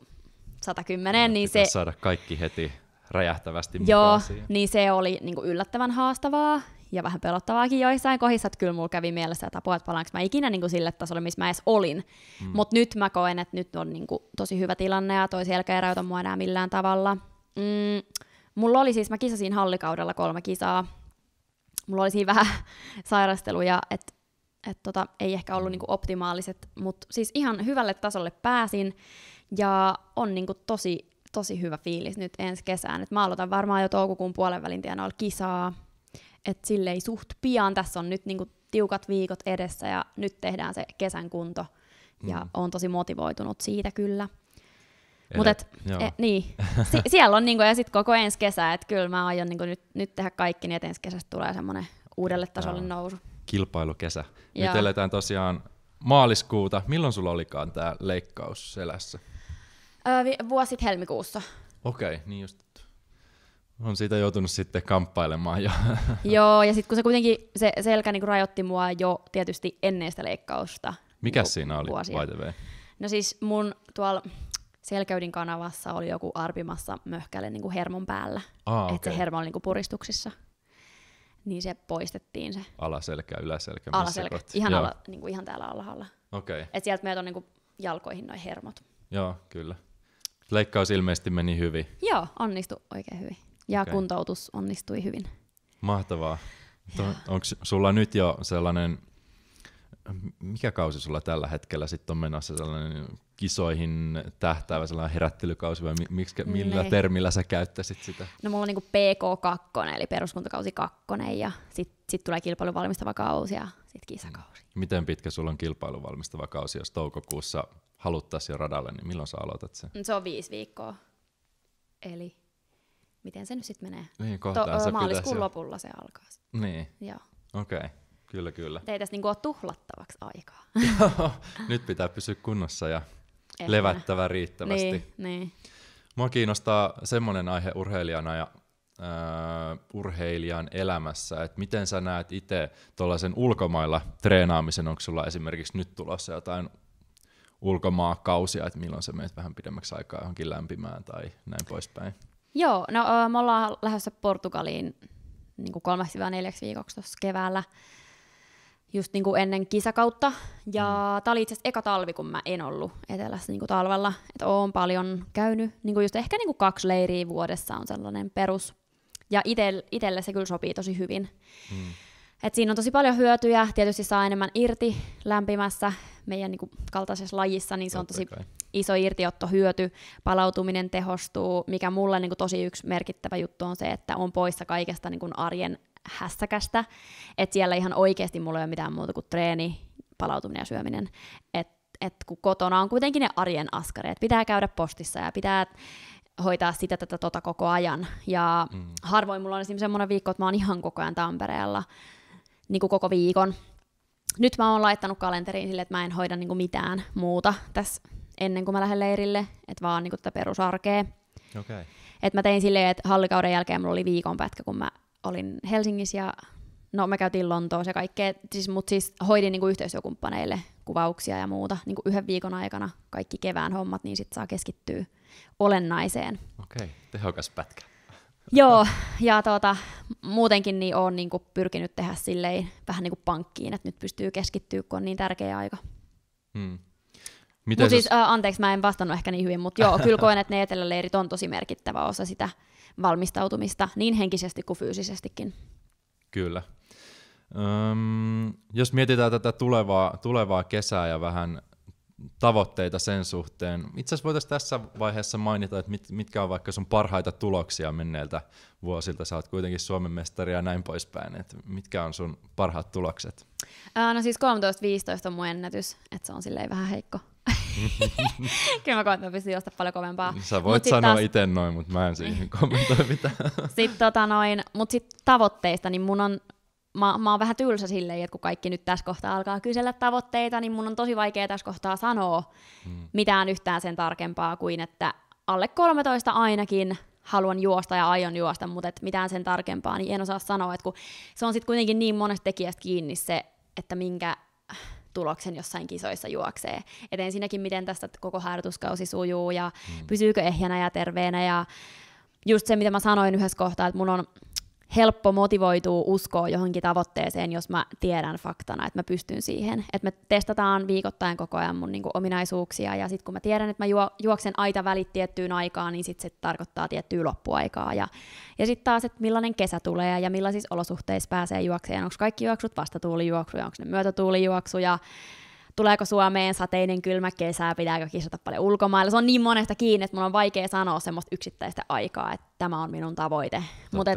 110, no, niin se... saada kaikki heti räjähtävästi Joo, siihen. niin se oli niin kuin yllättävän haastavaa, ja vähän pelottavaakin joissain kohdissa, että kyllä mulla kävi mielessä, että apua, että palaanko mä ikinä niin kuin sille tasolle, missä mä edes olin. Mm. Mutta nyt mä koen, että nyt on niin kuin tosi hyvä tilanne ja toi selkä ei rajoita mua enää millään tavalla. Mm. Mulla oli siis, mä kisasin hallikaudella kolme kisaa. Mulla oli siinä vähän sairasteluja, että et tota, ei ehkä ollut mm. niin kuin optimaaliset, mutta siis ihan hyvälle tasolle pääsin ja on niin kuin tosi, tosi hyvä fiilis nyt ensi kesään. Et mä aloitan varmaan jo toukokuun puolen välin tienoilla kisaa et silleen suht pian, tässä on nyt niinku tiukat viikot edessä ja nyt tehdään se kesän kunto. Ja mm. on tosi motivoitunut siitä kyllä. Mut et, et, niin, si- siellä on niinku, ja sitten koko ensi kesä, että kyllä mä aion niinku nyt, nyt tehdä kaikki, niin että ensi kesästä tulee semmoinen uudelle tasolle Jaa. nousu. Kilpailukesä. Jaa. Nyt eletään tosiaan maaliskuuta. Milloin sulla olikaan tämä leikkaus selässä? Öö, vi- vuosi helmikuussa. Okei, okay, niin just on siitä joutunut sitten kamppailemaan jo. Joo, ja sitten kun se kuitenkin se selkä niin rajoitti mua jo tietysti ennen sitä leikkausta. Mikä niin siinä oli, vuosia. by the way? No siis mun tuolla selkäydin kanavassa oli joku arpimassa möhkälle niin kuin hermon päällä. Ah, okay. Että se hermo oli niin kuin puristuksissa. Niin se poistettiin se. Alaselkä, yläselkä. Alaselkä, ihan, ala, niin kuin ihan täällä alhaalla. Okei. Okay. Et sieltä meidät on niin kuin jalkoihin noin hermot. Joo, kyllä. Leikkaus ilmeisesti meni hyvin. Joo, onnistui oikein hyvin ja okay. kuntoutus onnistui hyvin. Mahtavaa. Onko sulla nyt jo sellainen, mikä kausi sulla tällä hetkellä sitten on menossa sellainen kisoihin tähtäävä sellainen herättelykausi vai miksi, millä ne. Niin. termillä sä käyttäisit sitä? No mulla on niinku PK2 eli peruskuntakausi 2 ja sitten sit tulee kilpailun valmistava kausi ja sitten kisakausi. Mm. Miten pitkä sulla on kilpailun valmistava kausi, jos toukokuussa haluttaisiin jo radalle, niin milloin sä aloitat sen? Se on viisi viikkoa. Eli miten se nyt sitten menee. Niin, to- se maaliskuun lopulla se alkaa. Niin. Joo. Okei. Okay. Kyllä, kyllä. Ei tässä niinku ole tuhlattavaksi aikaa. nyt pitää pysyä kunnossa ja Elämä. levättävä riittävästi. Niin, niin. Mua kiinnostaa semmoinen aihe urheilijana ja äh, urheilijan elämässä, että miten sä näet itse tuollaisen ulkomailla treenaamisen, onko sulla esimerkiksi nyt tulossa jotain ulkomaakausia, että milloin sä menet vähän pidemmäksi aikaa johonkin lämpimään tai näin poispäin? Joo, no uh, me ollaan lähdössä Portugaliin niin kuin kolmeksi vai neljäksi viikoksi tuossa keväällä, just niin kuin ennen kisakautta. Ja mm. tää oli itse asiassa eka talvi, kun mä en ollut etelässä niin kuin talvella. Että oon paljon käynyt, niin kuin just ehkä niin kuin kaksi leiriä vuodessa on sellainen perus. Ja itelle, itelle se kyllä sopii tosi hyvin. Mm. Et siinä on tosi paljon hyötyjä, tietysti saa enemmän irti lämpimässä meidän niin kuin, kaltaisessa lajissa, niin se on tosi iso irtiotto hyöty palautuminen tehostuu, mikä mulle niin kuin, tosi yksi merkittävä juttu on se, että on poissa kaikesta niin kuin, arjen hässäkästä, että siellä ihan oikeasti mulla ei ole mitään muuta kuin treeni, palautuminen ja syöminen, että et kun kotona on kuitenkin ne arjen askareet, pitää käydä postissa ja pitää hoitaa sitä tätä tota koko ajan. Ja mm. harvoin mulla on esimerkiksi semmoinen viikko, että mä oon ihan koko ajan Tampereella niin kuin koko viikon. Nyt mä oon laittanut kalenteriin sille, että mä en hoida niin kuin mitään muuta tässä ennen kuin mä lähden leirille, että vaan niin kuin tätä perusarkea. Okay. Et mä tein silleen, että hallikauden jälkeen mulla oli viikon pätkä, kun mä olin Helsingissä ja no me käytiin Lontoossa ja kaikkea, siis, mutta siis hoidin niinku yhteistyökumppaneille kuvauksia ja muuta niinku yhden viikon aikana kaikki kevään hommat, niin sit saa keskittyä olennaiseen. Okei, okay. tehokas pätkä. Joo, ja tuota, muutenkin niin olen niin kuin pyrkinyt tehdä silleen vähän niin kuin pankkiin, että nyt pystyy keskittyä, kun on niin tärkeä aika. Hmm. Mutta siis, äh, anteeksi, mä en vastannut ehkä niin hyvin, mutta joo, kyllä koen, että ne eteläleirit on tosi merkittävä osa sitä valmistautumista, niin henkisesti kuin fyysisestikin. Kyllä. Öm, jos mietitään tätä tulevaa, tulevaa kesää ja vähän tavoitteita sen suhteen. Itse asiassa voitaisiin tässä vaiheessa mainita, että mit, mitkä on vaikka sun parhaita tuloksia menneiltä vuosilta. Sä oot kuitenkin Suomen mestari ja näin poispäin. Et mitkä on sun parhaat tulokset? Ää, no siis 13-15 on mun ennätys, että se on silleen vähän heikko. Kyllä mä koen, että mä pystyn paljon kovempaa. Sä voit mut sanoa taas... itse noin, mutta mä en siihen kommentoi mitään. sitten tota noin, mut sit tavoitteista, niin mun on mä, mä oon vähän tylsä silleen, että kun kaikki nyt tässä kohtaa alkaa kysellä tavoitteita, niin mun on tosi vaikea tässä kohtaa sanoa mm. mitään yhtään sen tarkempaa kuin, että alle 13 ainakin haluan juosta ja aion juosta, mutta et mitään sen tarkempaa, niin en osaa sanoa, että kun se on sitten kuitenkin niin monesta tekijästä kiinni se, että minkä tuloksen jossain kisoissa juoksee. Et ensinnäkin, miten tästä koko harjoituskausi sujuu ja mm. pysyykö ehjänä ja terveenä ja just se, mitä mä sanoin yhdessä kohtaa, että mun on helppo motivoituu uskoa johonkin tavoitteeseen, jos mä tiedän faktana, että mä pystyn siihen. Että me testataan viikoittain koko ajan mun niinku ominaisuuksia, ja sitten kun mä tiedän, että mä juo, juoksen aita välit tiettyyn aikaan, niin sitten se tarkoittaa tiettyä loppuaikaa. Ja, ja sitten taas, että millainen kesä tulee, ja millaisissa olosuhteissa pääsee juokseen, onko kaikki juoksut vastatuulijuoksuja, onko ne myötätuulijuoksuja, tuleeko Suomeen sateinen kylmä kesä, pitääkö kisata paljon ulkomailla. Se on niin monesta kiinni, että mun on vaikea sanoa semmoista yksittäistä aikaa, että tämä on minun tavoite. Mutta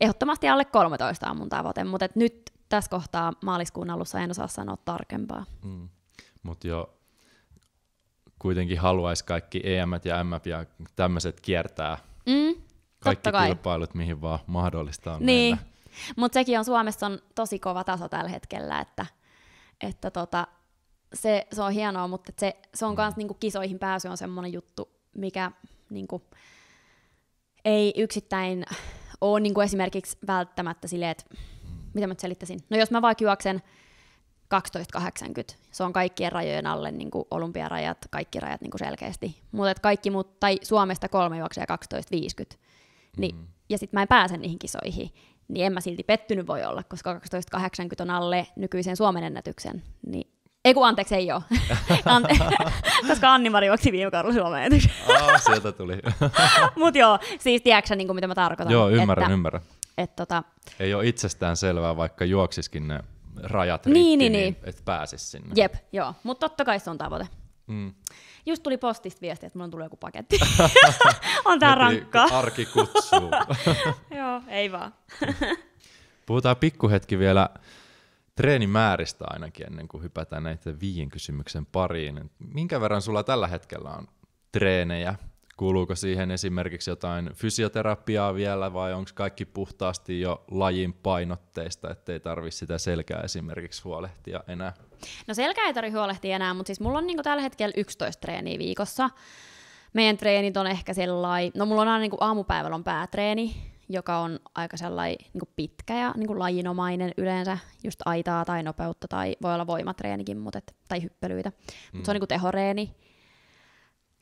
ehdottomasti alle 13 on mun tavoite, mutta nyt tässä kohtaa maaliskuun alussa en osaa sanoa tarkempaa. Mm. Mutta jo kuitenkin haluaisi kaikki EM ja M ja tämmöiset kiertää. Mm, kaikki kai. kilpailut, mihin vaan mahdollista on Niin, mutta sekin on Suomessa on tosi kova taso tällä hetkellä, että, että tota, se, se on hienoa, mutta se, se on myös niinku kisoihin pääsy on semmoinen juttu, mikä niinku, ei yksittäin ole niinku esimerkiksi välttämättä silleen, että mitä mä selittäisin. No jos mä vaikka juoksen 12.80, se on kaikkien rajojen alle, niinku olympiarajat, kaikki rajat niinku selkeästi. Mutta kaikki muut, tai Suomesta kolme juoksee 12.50, niin, mm-hmm. ja sitten mä en pääse niihin kisoihin, niin en mä silti pettynyt voi olla, koska 12.80 on alle nykyisen Suomen ennätyksen, niin ei kun anteeksi, ei ole. Ante- koska Anni-Mari juoksi viime kaudella Suomeen. Aa, sieltä tuli. Mut joo, siis tiedätkö niin mitä mä tarkoitan? Joo, ymmärrän, että, ymmärrän. Et, tota... Ei ole itsestään selvää, vaikka juoksiskin ne rajat niin, niin rikki, niin, niin, niin. et pääsis sinne. Jep, joo. Mutta totta kai se on tavoite. Mm. Just tuli postista viesti, että mulla on tullut joku paketti. on tää rankkaa. Arki kutsuu. joo, ei vaan. Puhutaan pikkuhetki vielä treenimääristä ainakin ennen kuin hypätään näitä viien kysymyksen pariin. Minkä verran sulla tällä hetkellä on treenejä? Kuuluuko siihen esimerkiksi jotain fysioterapiaa vielä vai onko kaikki puhtaasti jo lajin painotteista, ettei tarvitse sitä selkää esimerkiksi huolehtia enää? No selkää ei tarvitse huolehtia enää, mutta siis mulla on niinku tällä hetkellä 11 treeniä viikossa. Meidän treenit on ehkä sellainen, no mulla on aina niinku aamupäivällä on päätreeni, joka on aika sellainen niin pitkä ja niin lajinomainen yleensä, just aitaa tai nopeutta tai voi olla voimatreenikin mutta et, tai hyppelyitä. Mm. se on niin tehoreeni.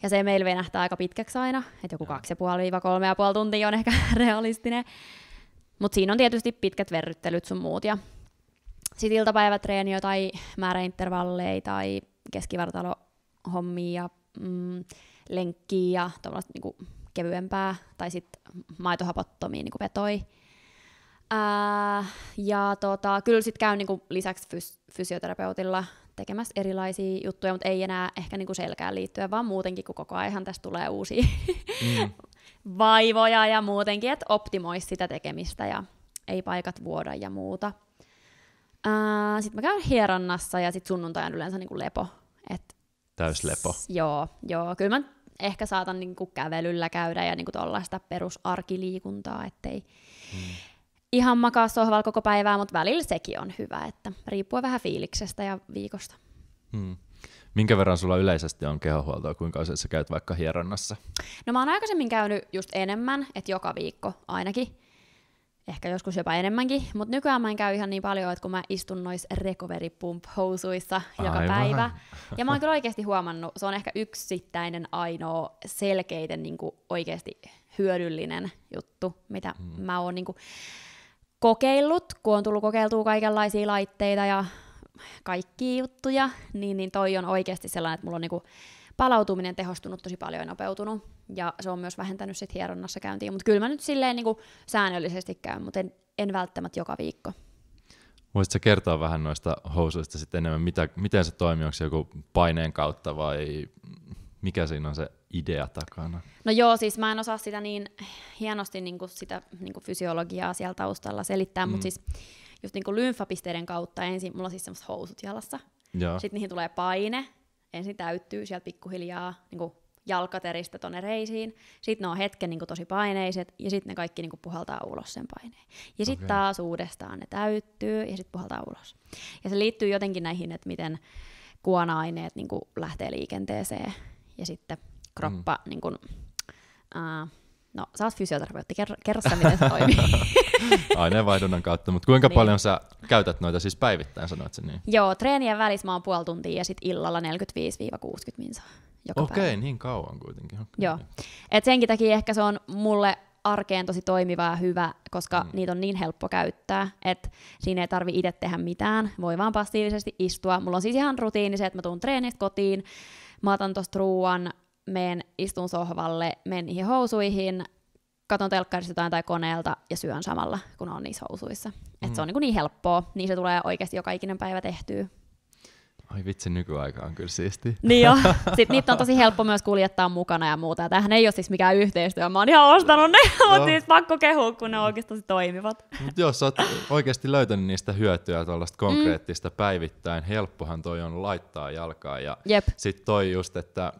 Ja se meillä venähtää aika pitkäksi aina, että joku 2,5-3,5 tuntia on ehkä realistinen. Mutta siinä on tietysti pitkät verryttelyt sun muut ja sitten iltapäivätreeniä tai määräintervalleja tai keskivartalohommia ja mm, lenkkiä ja niinku kevyempää, tai sitten maitohapottomia niin vetoi. Ää, äh, ja tota, kyllä sitten käyn niin kuin lisäksi fys- fysioterapeutilla tekemässä erilaisia juttuja, mutta ei enää ehkä niin kuin selkään liittyen, vaan muutenkin, kun koko ajan tässä tulee uusia mm. vaivoja ja muutenkin, että optimoi sitä tekemistä ja ei paikat vuoda ja muuta. Äh, sitten mä käyn hieronnassa ja sitten sunnuntaina yleensä niin kuin lepo. Et Täyslepo. S- joo, joo. Kyllä mä ehkä saatan niin kuin kävelyllä käydä ja niin kuin tuollaista perusarkiliikuntaa, ettei mm. ihan makaa sohvalla koko päivää, mutta välillä sekin on hyvä, että riippuu vähän fiiliksestä ja viikosta. Mm. Minkä verran sulla yleisesti on kehohuoltoa, kuinka usein sä käyt vaikka hieronnassa? No mä oon aikaisemmin käynyt just enemmän, että joka viikko ainakin ehkä joskus jopa enemmänkin, mutta nykyään mä en käy ihan niin paljon, että kun mä istun noissa recovery pump housuissa joka Aivan. päivä. Ja mä oon kyllä oikeasti huomannut, se on ehkä yksittäinen ainoa selkeiten niin kuin oikeasti hyödyllinen juttu, mitä hmm. mä oon niin kuin kokeillut, kun on tullut kokeiltua kaikenlaisia laitteita ja kaikki juttuja, niin, niin toi on oikeasti sellainen, että mulla on niin kuin palautuminen tehostunut tosi paljon ja nopeutunut. Ja se on myös vähentänyt sit hieronnassa käyntiä. Mutta kyllä mä nyt silleen niin kuin säännöllisesti käyn, mutta en, en välttämättä joka viikko. Voisitko kertoa vähän noista housuista sitten enemmän, mitä, miten se toimii, onko se joku paineen kautta vai mikä siinä on se idea takana? No joo, siis mä en osaa sitä niin hienosti niin kuin sitä niin kuin fysiologiaa siellä taustalla selittää, mm. mutta siis just niin kuin lymfapisteiden kautta ensin, mulla on siis semmoiset housut jalassa, Joo. Sitten niihin tulee paine, ensin täyttyy sieltä pikkuhiljaa niin kuin jalkateristä tonne reisiin, sitten ne on hetken niin kuin tosi paineiset, ja sitten ne kaikki niin kuin puhaltaa ulos sen paineen. Ja sitten okay. taas uudestaan ne täyttyy, ja sitten puhaltaa ulos. Ja se liittyy jotenkin näihin, että miten kuona-aineet niin kuin lähtee liikenteeseen, ja sitten kroppa mm. niin kuin, äh, No, sä oot fysioterapeutti, kerro, kerro sä, miten se toimii. Aineenvaihdunnan kautta, mutta kuinka niin. paljon sä käytät noita siis päivittäin, sanoit sen niin? Joo, treenien välissä mä oon puoli tuntia ja sitten illalla 45-60 minsa joka Okei, päivä. niin kauan kuitenkin. Okay. Joo, et senkin takia ehkä se on mulle arkeen tosi toimiva ja hyvä, koska mm. niitä on niin helppo käyttää, että siinä ei tarvi itse tehdä mitään, voi vaan passiivisesti istua. Mulla on siis ihan rutiini se, että mä tuun treenistä kotiin, mä otan tuosta ruuan, meen istun sohvalle, menen niihin housuihin, katon telkkarista jotain tai koneelta ja syön samalla, kun on niissä housuissa. Mm. Et se mm. on niin, niin helppoa, niin se tulee oikeasti joka ikinen päivä tehtyä. Ai vitsi, nykyaika on kyllä siisti. Niin joo. Sitten niitä on tosi helppo myös kuljettaa mukana ja muuta. Tähän ei ole siis mikään yhteistyö. Mä oon ihan ostanut ne, mutta siis pakko kehua, kun ne oikeasti toimivat. Mut jos sä oot oikeasti löytänyt niistä hyötyä tuollaista mm. konkreettista mm. päivittäin, helppohan toi on laittaa jalkaa. Ja sitten toi just, että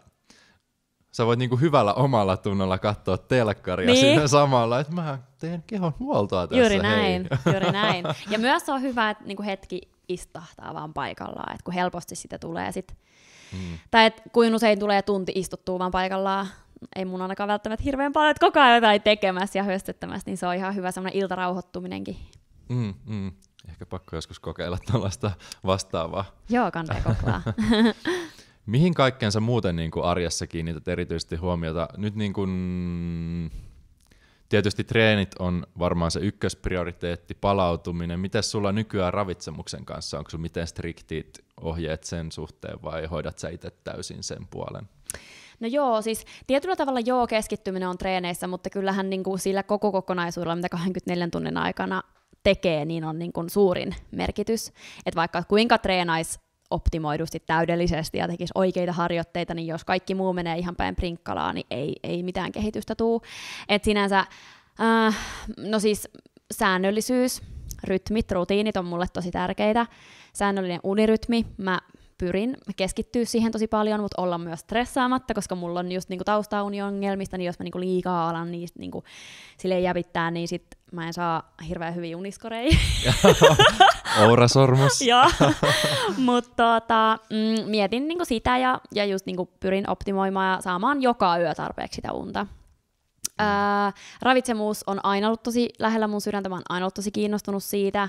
sä voit niinku hyvällä omalla tunnolla katsoa telkkaria niin. siinä samalla, että mä teen kehon huoltoa tässä. Juuri näin, hei. juuri näin. Ja myös on hyvä, että niinku hetki istahtaa vaan paikallaan, että kun helposti sitä tulee sit. Mm. Tai että kuin usein tulee tunti istuttua vaan paikallaan, ei mun ainakaan välttämättä hirveän paljon, että koko ajan jotain tekemässä ja höstettämässä, niin se on ihan hyvä semmoinen iltarauhoittuminenkin. Mm, mm. Ehkä pakko joskus kokeilla tällaista vastaavaa. Joo, kannattaa kokeilla. Mihin kaikkeen sä muuten niin kuin arjessa kiinnität erityisesti huomiota? Nyt niin kuin, tietysti treenit on varmaan se ykkösprioriteetti, palautuminen. Miten sulla nykyään ravitsemuksen kanssa? Onko sulla miten striktit ohjeet sen suhteen vai hoidat sä itse täysin sen puolen? No joo, siis tietyllä tavalla joo, keskittyminen on treeneissä, mutta kyllähän niin kuin sillä koko kokonaisuudella, mitä 24 tunnin aikana tekee, niin on niin kuin suurin merkitys. Että vaikka kuinka treenaisi optimoidusti täydellisesti ja tekisi oikeita harjoitteita, niin jos kaikki muu menee ihan päin prinkkalaa, niin ei, ei mitään kehitystä tuu. Et sinänsä, äh, no siis säännöllisyys, rytmit, rutiinit on mulle tosi tärkeitä. Säännöllinen unirytmi, mä pyrin keskittyä siihen tosi paljon, mutta olla myös stressaamatta, koska mulla on just niinku taustauniongelmista, niin jos mä niinku liikaa alan niistä niinku, silleen jävittää, niin sit mä en saa hirveän hyvin uniskoreja. Oura sormus. Joo, mutta tota, mm, mietin niinku sitä ja, ja just niinku pyrin optimoimaan ja saamaan joka yö tarpeeksi sitä unta. Mm. Ää, ravitsemus on aina ollut tosi lähellä mun sydäntä, mä oon aina ollut tosi kiinnostunut siitä.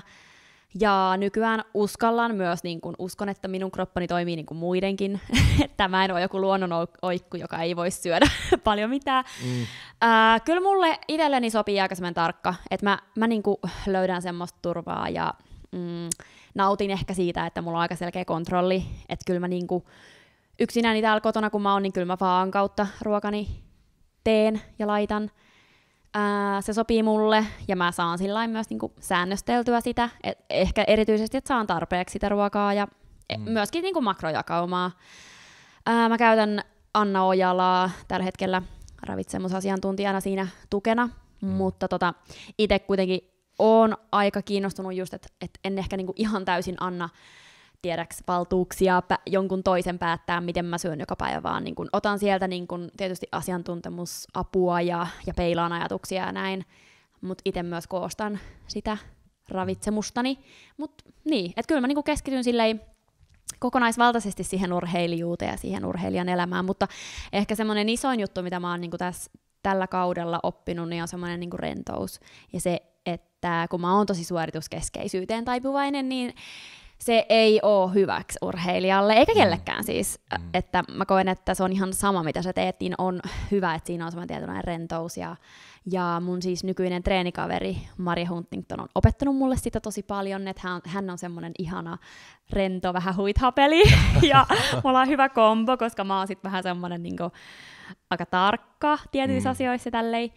Ja nykyään uskallan myös, niin kun uskon, että minun kroppani toimii niin kuin muidenkin, että mä en ole joku luonnon oikku, joka ei voi syödä paljon mitään. Mm. Äh, kyllä mulle itselleni sopii aika tarkka, että mä, mä niin kuin löydän semmoista turvaa ja mm, nautin ehkä siitä, että mulla on aika selkeä kontrolli, että kyllä mä niin kuin, yksinään täällä kotona, kun mä oon, niin kyllä mä vaan kautta ruokani teen ja laitan – ää, se sopii mulle ja mä saan sillä myös niinku säännösteltyä sitä, et ehkä erityisesti, että saan tarpeeksi sitä ruokaa ja e- mm. myöskin niinku makrojakaumaa. Ää, mä käytän Anna Ojalaa tällä hetkellä ravitsemusasiantuntijana siinä tukena, mm. mutta tota, itse kuitenkin on aika kiinnostunut just, että et en ehkä niinku ihan täysin anna tiedäks valtuuksia pä- jonkun toisen päättää, miten mä syön joka päivä, vaan niin kun otan sieltä niin kun tietysti asiantuntemusapua ja, ja peilaan ajatuksia ja näin, mutta itse myös koostan sitä ravitsemustani. Mutta niin, että kyllä mä niin keskityn silleen kokonaisvaltaisesti siihen urheilijuuteen ja siihen urheilijan elämään, mutta ehkä semmoinen isoin juttu, mitä mä oon niin tässä tällä kaudella oppinut, niin on semmoinen niin rentous ja se, että kun mä oon tosi suorituskeskeisyyteen taipuvainen, niin se ei ole hyväksi urheilijalle, eikä mm. kellekään siis. Mm. Että mä koen, että se on ihan sama, mitä sä teet, niin on hyvä, että siinä on semmoinen tietynlainen rentous. Ja, ja mun siis nykyinen treenikaveri Maria Huntington on opettanut mulle sitä tosi paljon, että hän, hän on semmoinen ihana rento, vähän huithapeli. ja mulla on hyvä kombo, koska mä oon sitten vähän semmoinen niin aika tarkka tietyissä mm. asioissa tälleen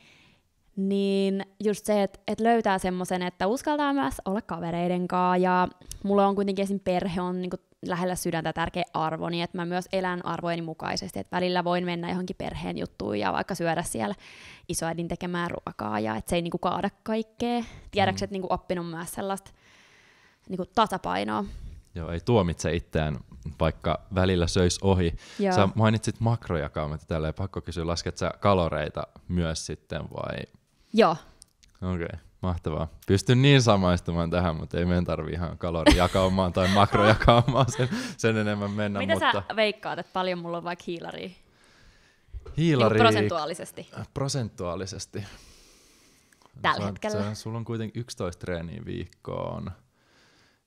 niin just se, että et löytää semmoisen, että uskaltaa myös olla kavereiden kanssa ja mulla on kuitenkin esim. perhe on niinku lähellä sydäntä tärkeä arvo, niin että mä myös elän arvojeni mukaisesti, että välillä voin mennä johonkin perheen juttuun ja vaikka syödä siellä isoäidin tekemään ruokaa ja että se ei niinku kaada kaikkea. Tiedäks, mm. että niinku oppinut myös sellaista niinku tasapainoa. Joo, ei tuomitse itseään, vaikka välillä söis ohi. Joo. Sä mainitsit makrojakaumat, tälleen pakko kysyä, lasket sä kaloreita myös sitten vai Joo. Okei, okay, mahtavaa. Pystyn niin samaistumaan tähän, mutta ei meidän tarvi ihan kalorijakaumaan tai makrojakaumaan sen, sen enemmän mennä. Mitä mutta... sä veikkaat, että paljon mulla on vaikka hiilaria? Hiilari... Niin prosentuaalisesti. Äh, prosentuaalisesti. Tällä Saat, hetkellä. Sä, sulla on kuitenkin 11 treeniä viikkoon.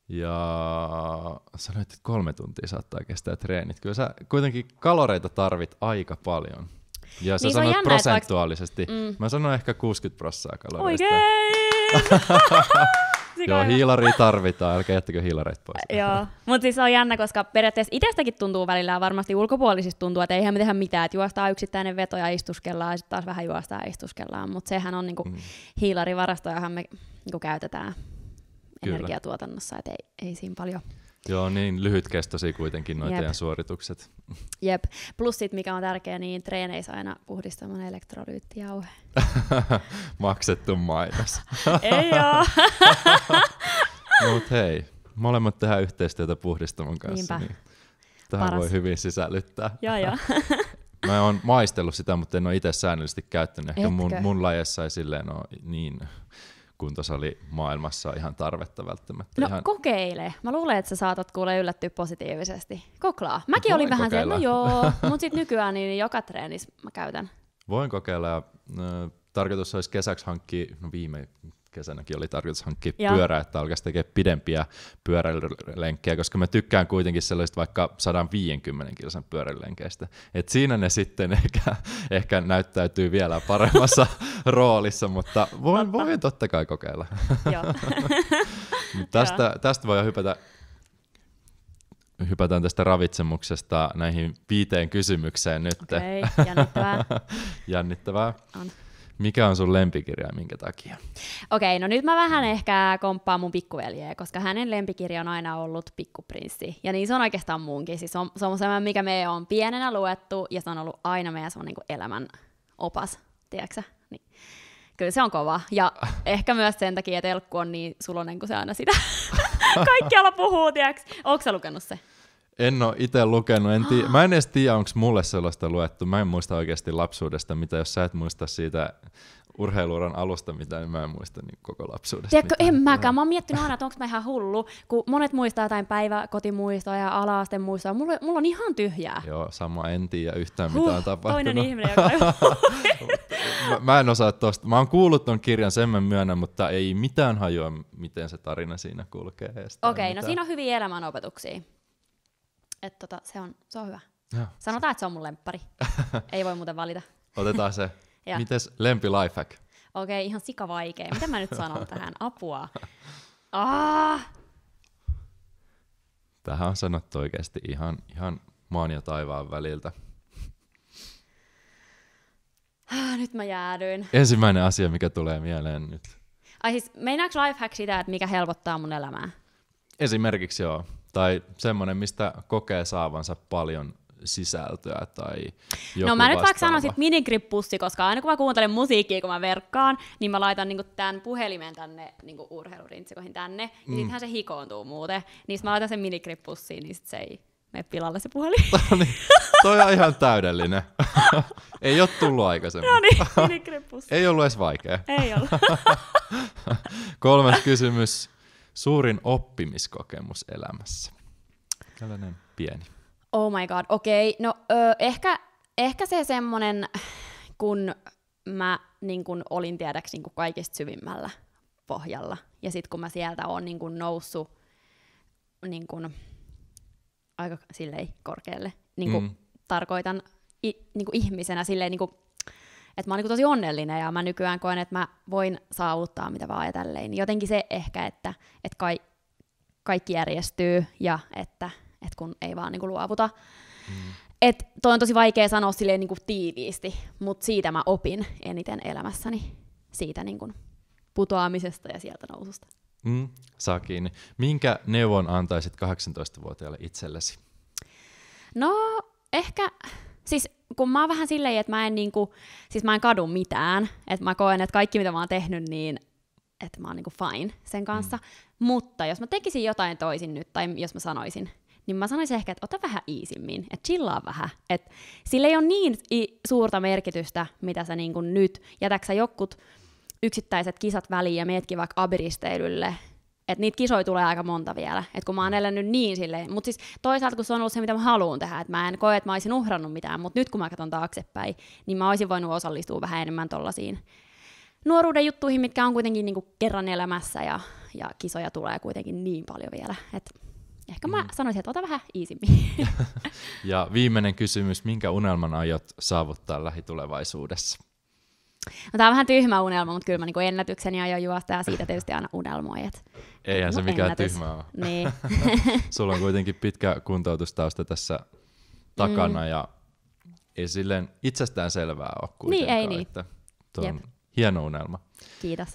Ja sanoit, että kolme tuntia saattaa kestää treenit. Kyllä sä kuitenkin kaloreita tarvit aika paljon. Joo, sä niin sanoit jännä, prosentuaalisesti. Vaikka... Mm. Mä sanoin ehkä 60 prosenttia kaloreista. Oikein! Joo, hiilari tarvitaan, älkää jättäkö hiilareita pois. Joo, mutta siis on jännä, koska periaatteessa itsestäkin tuntuu välillä varmasti ulkopuolisista tuntuu, että eihän me tehdä mitään, että juostaan yksittäinen veto ja istuskellaan ja sitten taas vähän juostaan ja istuskellaan, mutta sehän on niinku mm. hiilarivarastojahan me niinku käytetään Kyllä. energiatuotannossa, että ei, ei siinä paljon Joo, niin lyhytkestoisia kuitenkin noita teidän suoritukset. Jep. Plus sit, mikä on tärkeää, niin treeneissä aina puhdistamaan elektrolyyttijauhe. Maksettu mainos. Ei joo. no, mut hei, molemmat tehdään yhteistyötä puhdistamon kanssa. Niinpä. Niin tähän Paras. voi hyvin sisällyttää. Joo, joo. Mä oon maistellut sitä, mutta en ole itse säännöllisesti käyttänyt. Ehkä mun, mun lajessa ei silleen ole niin kuntosali maailmassa on ihan tarvetta välttämättä. No ihan... kokeile. Mä luulen, että sä saatat kuule yllättyä positiivisesti. Koklaa. Mäkin olin vähän siellä, no joo, mutta sitten nykyään niin joka treenissä mä käytän. Voin kokeilla. Tarkoitus olisi kesäksi hankkia, no viime kesänäkin oli tarkoitus hankkia ja. pyörä, että alkaisi tekemään pidempiä pyörälenkkejä, koska mä tykkään kuitenkin sellaisista vaikka 150 kilsan pyörälenkeistä. Et siinä ne sitten ehkä, ehkä näyttäytyy vielä paremmassa roolissa, mutta voin, totta. voin totta kai kokeilla. tästä, tästä voi hypätä hypätään tästä ravitsemuksesta näihin viiteen kysymykseen nyt. Okei, okay, jännittävää. jännittävää. On. Mikä on sun lempikirja ja minkä takia? Okei, okay, no nyt mä vähän ehkä komppaan mun pikkuveljeä, koska hänen lempikirja on aina ollut Pikkuprinssi. Ja niin se on oikeastaan munkin. Siis on, se on semmoinen, mikä me on pienenä luettu, ja se on ollut aina meidän semmoinen niin elämän opas, tiedätkö niin. Kyllä se on kova. Ja ehkä myös sen takia, että Elkku on niin sulonen kuin se aina sitä kaikkialla puhuu, tiedätkö? Onko lukenut se? En ole itse lukenut. En tii- mä en edes tiedä, onko mulle sellaista luettu. Mä en muista oikeasti lapsuudesta, mitä jos sä et muista siitä urheiluuran alusta mitä niin mä en muista niin koko lapsuudesta Tiedätkö, en mäkään. Mä oon miettinyt aina, että onko mä ihan hullu, kun monet muistaa jotain päiväkotimuistoa ja ala muistoa. Mulla, mulla on ihan tyhjää. Joo, sama. En tiedä yhtään, huh, mitä on tapahtunut. Toinen ihminen, joka mä, mä en osaa tosta. Mä oon kuullut ton kirjan, sen mä myönnän, mutta ei mitään hajua, miten se tarina siinä kulkee. Okei, okay, no siinä on hyviä elämänopetuksia. Et tota, se, on, se on hyvä. Joo. Sanotaan, että se on mun lemppari. Ei voi muuten valita. Otetaan se. Mites lempi lifehack? Okei, okay, ihan sika vaikea. Mitä mä nyt sanon tähän? Apua. Ah! Tähän on sanottu oikeasti ihan, ihan maan ja taivaan väliltä. Ah, nyt mä jäädyin. Ensimmäinen asia, mikä tulee mieleen nyt. Ai siis, lifehack sitä, että mikä helpottaa mun elämää? Esimerkiksi joo tai semmoinen, mistä kokee saavansa paljon sisältöä tai joku No mä nyt vaikka sanon sit minigrippussi, koska aina kun mä kuuntelen musiikkia, kun mä verkkaan, niin mä laitan niinku tämän puhelimen tänne niinku urheilurintsikoihin tänne, mm. niin sittenhän se hikoontuu muuten. Niin mä laitan sen minigrippussiin, niin sit se ei mene pilalle se puhelin. no niin, toi on ihan täydellinen. ei ole tullut aikaisemmin. No niin, minigrippussi. ei ollut edes vaikea. ei ollut. Kolmas kysymys suurin oppimiskokemus elämässä? Tällainen pieni. Oh my god, okei. Okay. No ö, ehkä, ehkä se semmonen, kun mä niin kun olin tiedäksi niin kun kaikista syvimmällä pohjalla. Ja sitten kun mä sieltä oon niin kun noussut niin kun, aika silleen korkealle, niin kun mm. tarkoitan i, niin kun ihmisenä silleen niin kun, että mä oon niin tosi onnellinen ja mä nykyään koen, että mä voin saavuttaa mitä vaan ja tälleen. Jotenkin se ehkä, että, että kai, kaikki järjestyy ja että, että kun ei vaan niin luovuta. Mm. Et toi on tosi vaikea sanoa silleen niin kuin tiiviisti, mutta siitä mä opin eniten elämässäni, siitä niin kuin putoamisesta ja sieltä noususta. Mm, saa kiinni. Minkä neuvon antaisit 18-vuotiaalle itsellesi? No, ehkä siis kun mä oon vähän silleen, että mä en niinku, siis mä en kadu mitään, että mä koen, että kaikki mitä mä oon tehnyt, niin että mä oon niinku fine sen kanssa. Mm. Mutta jos mä tekisin jotain toisin nyt, tai jos mä sanoisin, niin mä sanoisin ehkä, että ota vähän iisimmin, että chillaa vähän. Et sillä ei ole niin i- suurta merkitystä, mitä sä niinku nyt, jätäksä jokut yksittäiset kisat väliin ja mietkin vaikka abiristeilylle, että niitä kisoja tulee aika monta vielä, että kun mä oon elänyt niin silleen, mutta siis toisaalta kun se on ollut se, mitä mä haluan tehdä, että mä en koe, että mä olisin uhrannut mitään, mutta nyt kun mä katson taaksepäin, niin mä olisin voinut osallistua vähän enemmän tollaisiin nuoruuden juttuihin, mitkä on kuitenkin niinku kerran elämässä ja, ja kisoja tulee kuitenkin niin paljon vielä, että ehkä mä mm. sanoisin, että ota vähän iisimmin. ja viimeinen kysymys, minkä unelman aiot saavuttaa lähitulevaisuudessa? No, tämä on vähän tyhmä unelma, mutta kyllä mä niin ennätykseni aion juosta ja siitä tietysti aina unelmoi. Et, Eihän no se mikään ennätys. tyhmä ole. Niin. Sulla on kuitenkin pitkä kuntoutustausta tässä takana mm. ja ei silleen itsestään selvää ole niin, kuitenkaan. Niin, ei niin. Että tuo on Jep. hieno unelma. Kiitos.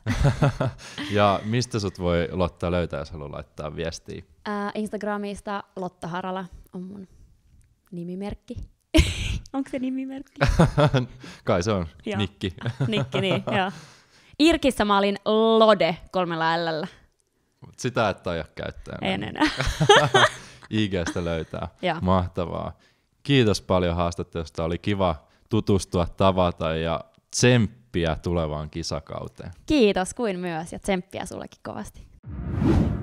ja mistä sut voi Lotta löytää, jos haluaa laittaa viestiä? Ää, äh, Instagramista Lotta Harala on mun nimimerkki. Onko se nimimerkki? Kai se on. Nikki. Nikki, niin, joo. Irkissä mä olin Lode kolmella L sitä et taida käyttää. En enää. IGstä löytää. Ja. Mahtavaa. Kiitos paljon haastattelusta. Oli kiva tutustua, tavata ja tsemppiä tulevaan kisakauteen. Kiitos kuin myös ja tsemppiä sullekin kovasti.